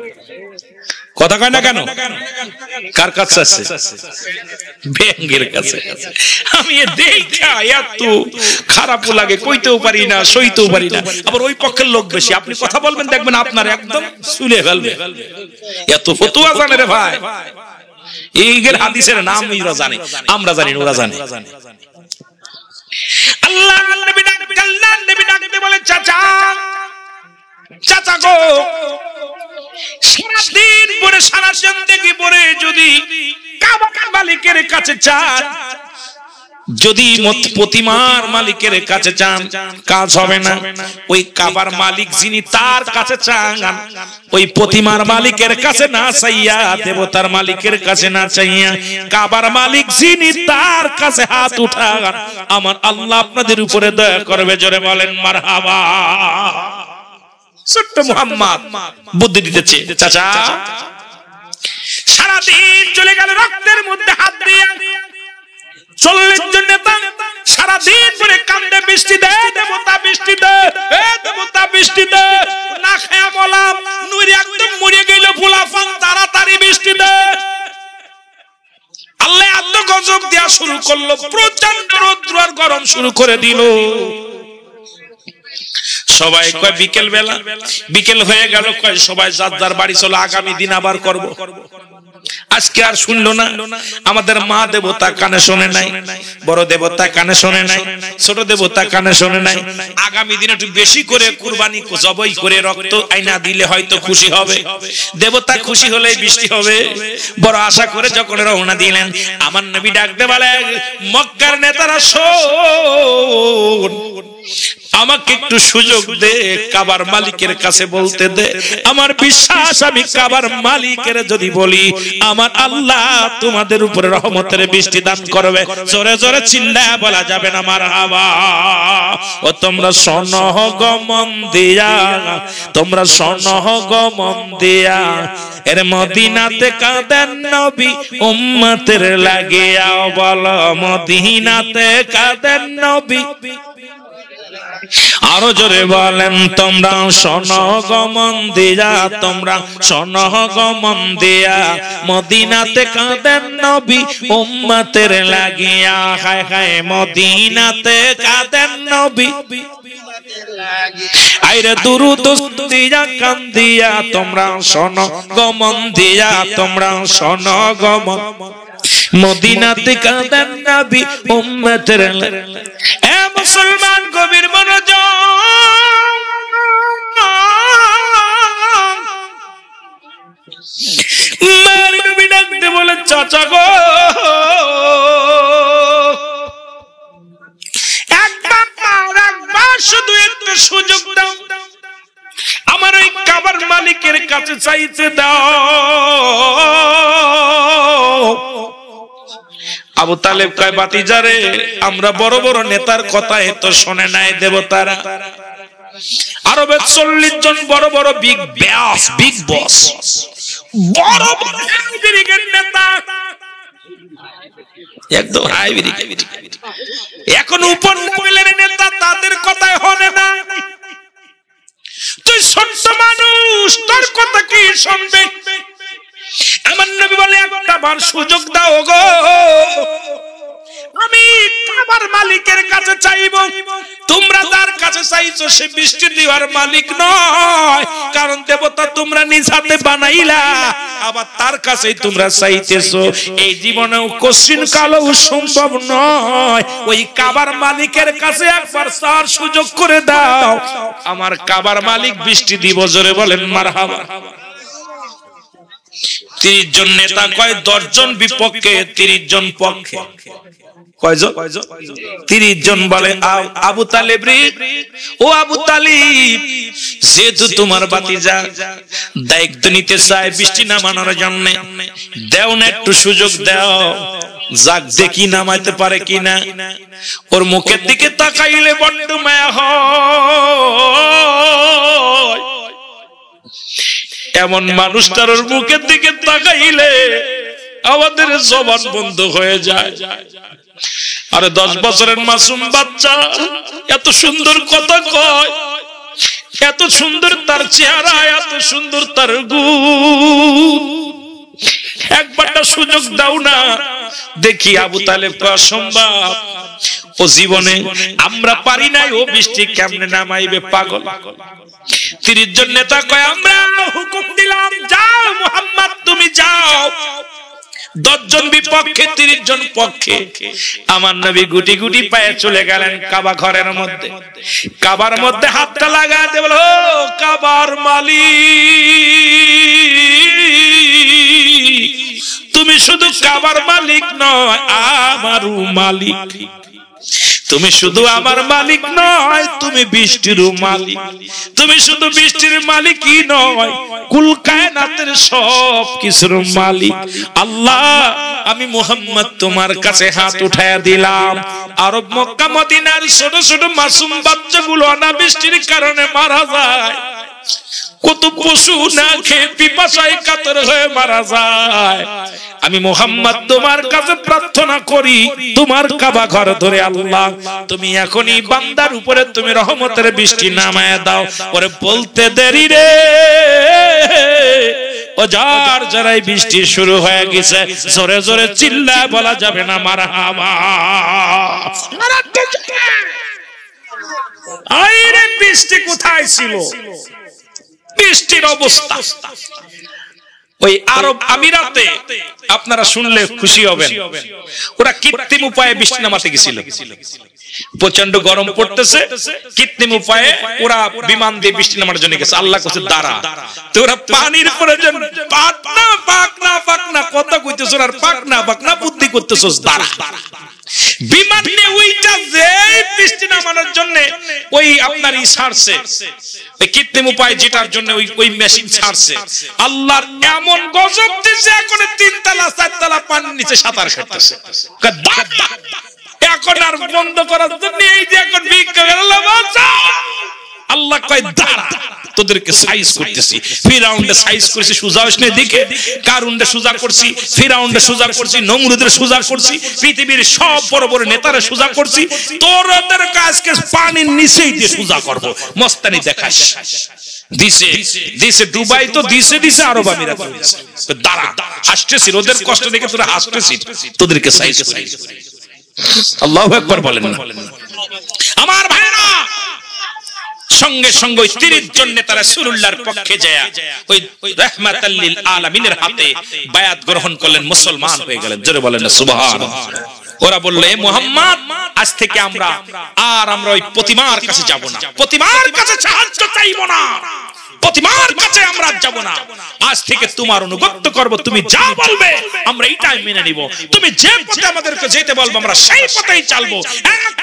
কথা কয় না কেন কার কাছে আছে ব্যাংকের কাছে আমি দেখা এত খারাপ লাগে কইতেও পারি না সইতেও পারি না আবার ওই পক্ষের লোক বেশি আপনি কথা বলবেন দেখবেন আপনার একদম শুনে ফেলবে এত ফতুয়া জানে রে ভাই এইগুলো হাদিসের নাম ইরা জানে আমরা জানি ওরা জানে আল্লাহ নবী আল্লাহ নবী ডাকতে বলে চাচা চাচা গো সারাদিন পরে সারা সন্দেগি পরে যদি কাবাকার মালিকের কাছে চান যদি প্রতিমার মালিকের কাছে চান কাজ হবে না ওই কাবার মালিক যিনি তার কাছে চান ওই প্রতিমার মালিকের কাছে না চাইয়া দেবতার মালিকের কাছে না চাইয়া কাবার মালিক যিনি তার কাছে হাত উঠা আমার আল্লাহ আপনাদের উপরে দয়া করবে জোরে বলেন মারহাবা ছোট্ট মোহাম্মদ বুদ্ধি দিতেছে চাচা সারাদিন চলে গেল রক্তের মধ্যে হাত চল্লিশ জন নেতা সারাদিন ধরে কান্দে বৃষ্টি দে দেবতা বৃষ্টি দে দেবতা বৃষ্টি দে না খেয়া বলাম নুরি একদম গেল তাড়াতাড়ি বৃষ্টি দে আল্লাহ আত্মগজব দেওয়া শুরু করলো প্রচন্ড রৌদ্র গরম শুরু করে দিল সবাই কয় বিকেল বেলা বিকেল হয়ে গেল কয় সবাই যাদার বাড়ি চলো আগামী দিন আবার করব আজকে আর শুনলো না আমাদের মা দেবতা কানে শোনে নাই বড় দেবতা কানে শোনে নাই ছোট দেবতা কানে শোনে নাই আগামী দিন একটু বেশি করে কুরবানি জবই করে রক্ত আইনা দিলে হয়তো খুশি হবে দেবতা খুশি হলে বৃষ্টি হবে বড় আশা করে যখন রওনা দিলেন আমার নবী ডাকতে বলে মক্কার নেতারা শোন আমাকে একটু সুযোগ দে কাবার মালিকের কাছে বলতে দে আমার বিশ্বাস আমি কাবার মালিকের যদি বলি আমার আল্লাহ তোমাদের উপরে রহমতের বৃষ্টি দান করবে জোরে জোরে চিল্লা বলা যাবে না আমার হাবা ও তোমরা সনহ গমন দিয়া তোমরা সনহ গমন দিয়া এর মদিনাতে কাঁদেন নবী উম্মতের লাগিয়া বল মদিনাতে কাঁদেন নবী আরো জোরে বলেন তোমরা শোনো মন্দিরা তোমরা শোনো মন্দিরা মদিনাতে কাঁদেন নবী উম্মতের লাগিয়া হায় হায় মদিনাতে কাঁদেন নবী আইরে দুরু দিয়া কান্দিয়া তোমরা শোন গমন তোমরা শোন মদিনাতে কাঁদেন নবী উম্মতের লাগিয়া মুসলমান কবির মনোজ বলে চাচা গো একবার একবার শুধু একটু সুযোগ দাও আমার ওই কাবার মালিকের কাছে চাইতে দাও আবু তালেব বাতি যারে আমরা বড় বড় নেতার কথা এত শোনে নাই দেবতারা চল্লিশ জন বড় বড় বিগ ব্যাস বিগ বস বড় বড় নেতা একদম এখন উপর মহিলার নেতা তাদের কথাই হবে না মানুষ তোর কথা কি শুনবে যাবার সুযোগ দাও গো আমি আমার মালিকের কাছে চাইব তোমরা তার কাছে চাইছো সে বৃষ্টি দেওয়ার মালিক নয় কারণ দেবতা তোমরা নিজ হাতে বানাইলা আবার তার কাছেই তোমরা চাইতেছো এই জীবনে কশিন কালেও সম্ভব নয় ওই কাবার মালিকের কাছে একবার সার সুযোগ করে দাও আমার কাবার মালিক বৃষ্টি দিব জোরে বলেন মারহাবা 30 জন নেতা কয় 10 জন বিপক্ষে 30 জন পক্ষে কয়জন 30 জন বলে আবু তালেব রে ও আবু তালিব যেহেতু তোমার ভাতিজা দায়িত্ব নিতে চায় বৃষ্টি নামানোর জন্য দেও না একটু সুযোগ দাও যাক দেখি নামাইতে পারে কিনা ওর মুখের দিকে তাকাইলে বড্ড মায়া হয় এমন মানুষটার মুখের দিকে তাকাইলে আমাদের জবান বন্ধ হয়ে যায় আরে দশ বছরের মাসুম বাচ্চা এত সুন্দর কথা কয় এত সুন্দর তার চেহারা এত সুন্দর তার গু একবারটা সুযোগ দাও না দেখি আবু তালে সম্ভব ও জীবনে আমরা পারি নাই ও বৃষ্টি কেমনে নামাইবে পাগল পাগল তিরিশ জন নেতা কয় আমরা হুকুম দিলাম যাও মোহাম্মদ তুমি যাও দশজন বিপক্ষে তিরিশ জন পক্ষে আমার নবী গুটি গুটি পায়ে চলে গেলেন কাবা ঘরের মধ্যে কাবার মধ্যে হাতটা লাগা দেবল কাবার মালিক তুমি শুধু কাবার মালিক নয় আমারও মালিক তুমি শুধু আমার মালিক নয় তুমি বৃষ্টির মালিক তুমি শুধু বৃষ্টির মালিকই নয় কুল কায়নাতের সব কিছুর মালিক আল্লাহ আমি মোহাম্মদ তোমার কাছে হাত উঠায়া দিলাম আরব মক্কা মদিনার ছোট ছোট মাসুম বাচ্চাগুলো অনাবৃষ্টির কারণে মারা যায় কত পশু না খেয়ে পিপাসায় কাতর হয়ে মারা যায় আমি মোহাম্মদ তোমার কাছে প্রার্থনা করি তোমার কাবা ঘর ধরে আল্লাহ তুমি এখনই বান্দার উপরে তুমি রহমতের বৃষ্টি নামায় দাও ওরে বলতে দেরি রে ও যার যারাই বৃষ্টি শুরু হয়ে গেছে জোরে জোরে চিল্লায় বলা যাবে না মারা আইরে বৃষ্টি কোথায় ছিল বৃষ্টির অবস্থা ওই আরব আমিরাতে আপনারা শুনলে খুশি হবেন ওরা কৃত্রিম উপায়ে বৃষ্টি নামাতে গেছিল প্রচন্ড গরম পড়তেছে কৃত্রিম উপায়ে ওরা বিমান দিয়ে বৃষ্টি নামার জন্য গেছে আল্লাহ কাছে দাঁড়া তো ওরা পানির প্রয়োজন পাকনা পাকনা পাকনা কথা কইতেছ ওরা পাকনা পাকনা বুদ্ধি করতেছ দাঁড়া বিমান বৃষ্টি নামানোর জন্য ওই আপনার ই ছাড়ছে কৃত্রিম উপায় জন্য ওই ওই মেশিন ছাড়ছে আল্লাহর এমন গজব দিছে এখন তিনতলা চারতলা নিচে সাঁতার এখন আর বন্ধ করার জন্য এই যে এখন বিজ্ঞান আল্লাহ কয় দাঁড়া তোদেরকে সাইজ করতেছি ফিরাউন্ডে সাইজ করছি সুজা হোসেনের দিকে কারুনডে সুজা করছি ফিরাউন্ডে সুজা করছি নমরুদের সুজা করছি পৃথিবীর সব বড় বড় নেতারা সুজা করছি তোরদের কাজকে পানির নিচেই দিয়ে সুজা করব মস্তানি দেখাস দিছে দিছে দুবাই তো দিছে দিছে আরব আমিরাত হাসতেছি ওদের কষ্ট দেখে তোরা হাসতেছি তোদেরকে সাইজ করছি আল্লাহু আকবার বলেন না আমার ভাই সঙ্গে সঙ্গে স্ত্রীর জন্য তারা সুরুল্লাহর পক্ষে যায় ওই রহমাতাল্লিল আলামিনের হাতে বায়াত গ্রহণ করলেন মুসলমান হয়ে গেলেন জোরে বলেন সুবহানাল্লাহ ওরা বললো এ মোহাম্মদ আজ থেকে আমরা আর আমরা ওই প্রতিমার কাছে যাব না প্রতিমার কাছে সাহায্য চাইব না প্রতিমার কাছে আমরা যাব না আজ থেকে তোমার অনুগত্য করব তুমি যা বলবে আমরা এইটাই মেনে নিব তুমি যে পথে আমাদেরকে যেতে বলবো আমরা সেই পথেই চলবো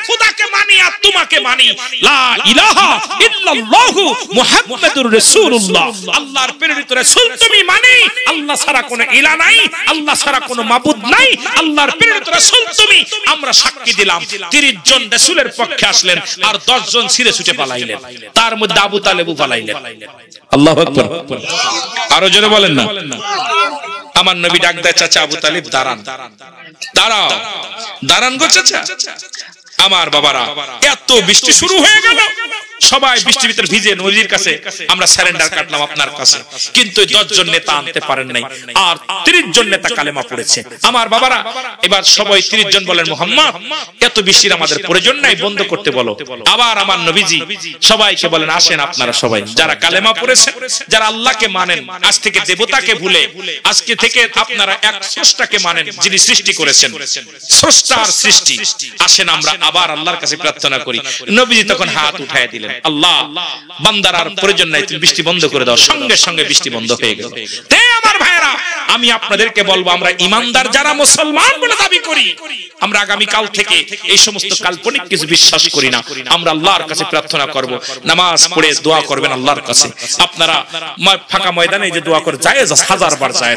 খোদাকে মানি আর তোমাকে মানি লা ইলাহা ইল্লাল্লাহু মুহাম্মাদুর রাসূলুল্লাহ আল্লাহর প্রেরিত রাসূল তুমি মানি আল্লাহ ছাড়া কোনো ইলা নাই আল্লাহ ছাড়া কোনো মাবুদ নাই আল্লাহর প্রেরিত রাসূল তুমি আমরা সাক্ষী দিলাম 30 জন রাসূলের পক্ষে আসলেন আর 10 জন ছিঁড়ে ছুটে পালাইলেন তার মধ্যে আবু তালেবও পালাইলেন আল্লাহ আরো জোরে বলেন না আমার নবী ডাক দেয় চাচা আবু তালিব দাঁড়ান দাঁড়াও দাঁড়ান গো চাচা আমার বাবারা এত বৃষ্টি শুরু হয়ে গেল সবাই বৃষ্টির ভিতরে ভিজে নদীর কাছে আমরা স্যারেন্ডার কাটলাম আপনার কাছে কিন্তু দশ জন নেতা আনতে পারেন নাই আর ত্রিশ জন নেতা কালেমা পড়েছে আমার বাবারা এবার সবাই ত্রিশ জন বলেন মোহাম্মদ এত বৃষ্টির আমাদের প্রয়োজন নাই বন্ধ করতে বলো আবার আমার নবীজি সবাইকে বলেন আসেন আপনারা সবাই যারা কালেমা পড়েছে যারা আল্লাহকে মানেন আজ থেকে দেবতাকে ভুলে আজকে থেকে আপনারা এক স্রষ্টাকে মানেন যিনি সৃষ্টি করেছেন স্রষ্টার সৃষ্টি আসেন আমরা আবার আল্লাহর কাছে প্রার্থনা করি নবীজি তখন হাত উঠায় দিলেন আল্লাহ বান্দার আর প্রয়োজন নাই তুমি বৃষ্টি বন্ধ করে দাও সঙ্গে সঙ্গে বৃষ্টি বন্ধ হয়ে গেল তে আমার ভাইরা আমি আপনাদেরকে বলবো আমরা ইমানদার যারা মুসলমান বলে দাবি করি আমরা আগামী কাল থেকে এই সমস্ত কাল্পনিক কিছু বিশ্বাস করি না আমরা আল্লাহর কাছে প্রার্থনা করব নামাজ পড়ে দোয়া করবেন আল্লাহর কাছে আপনারা ফাঁকা ময়দানে যে দোয়া করে জায়েজ হাজার বার জায়েজ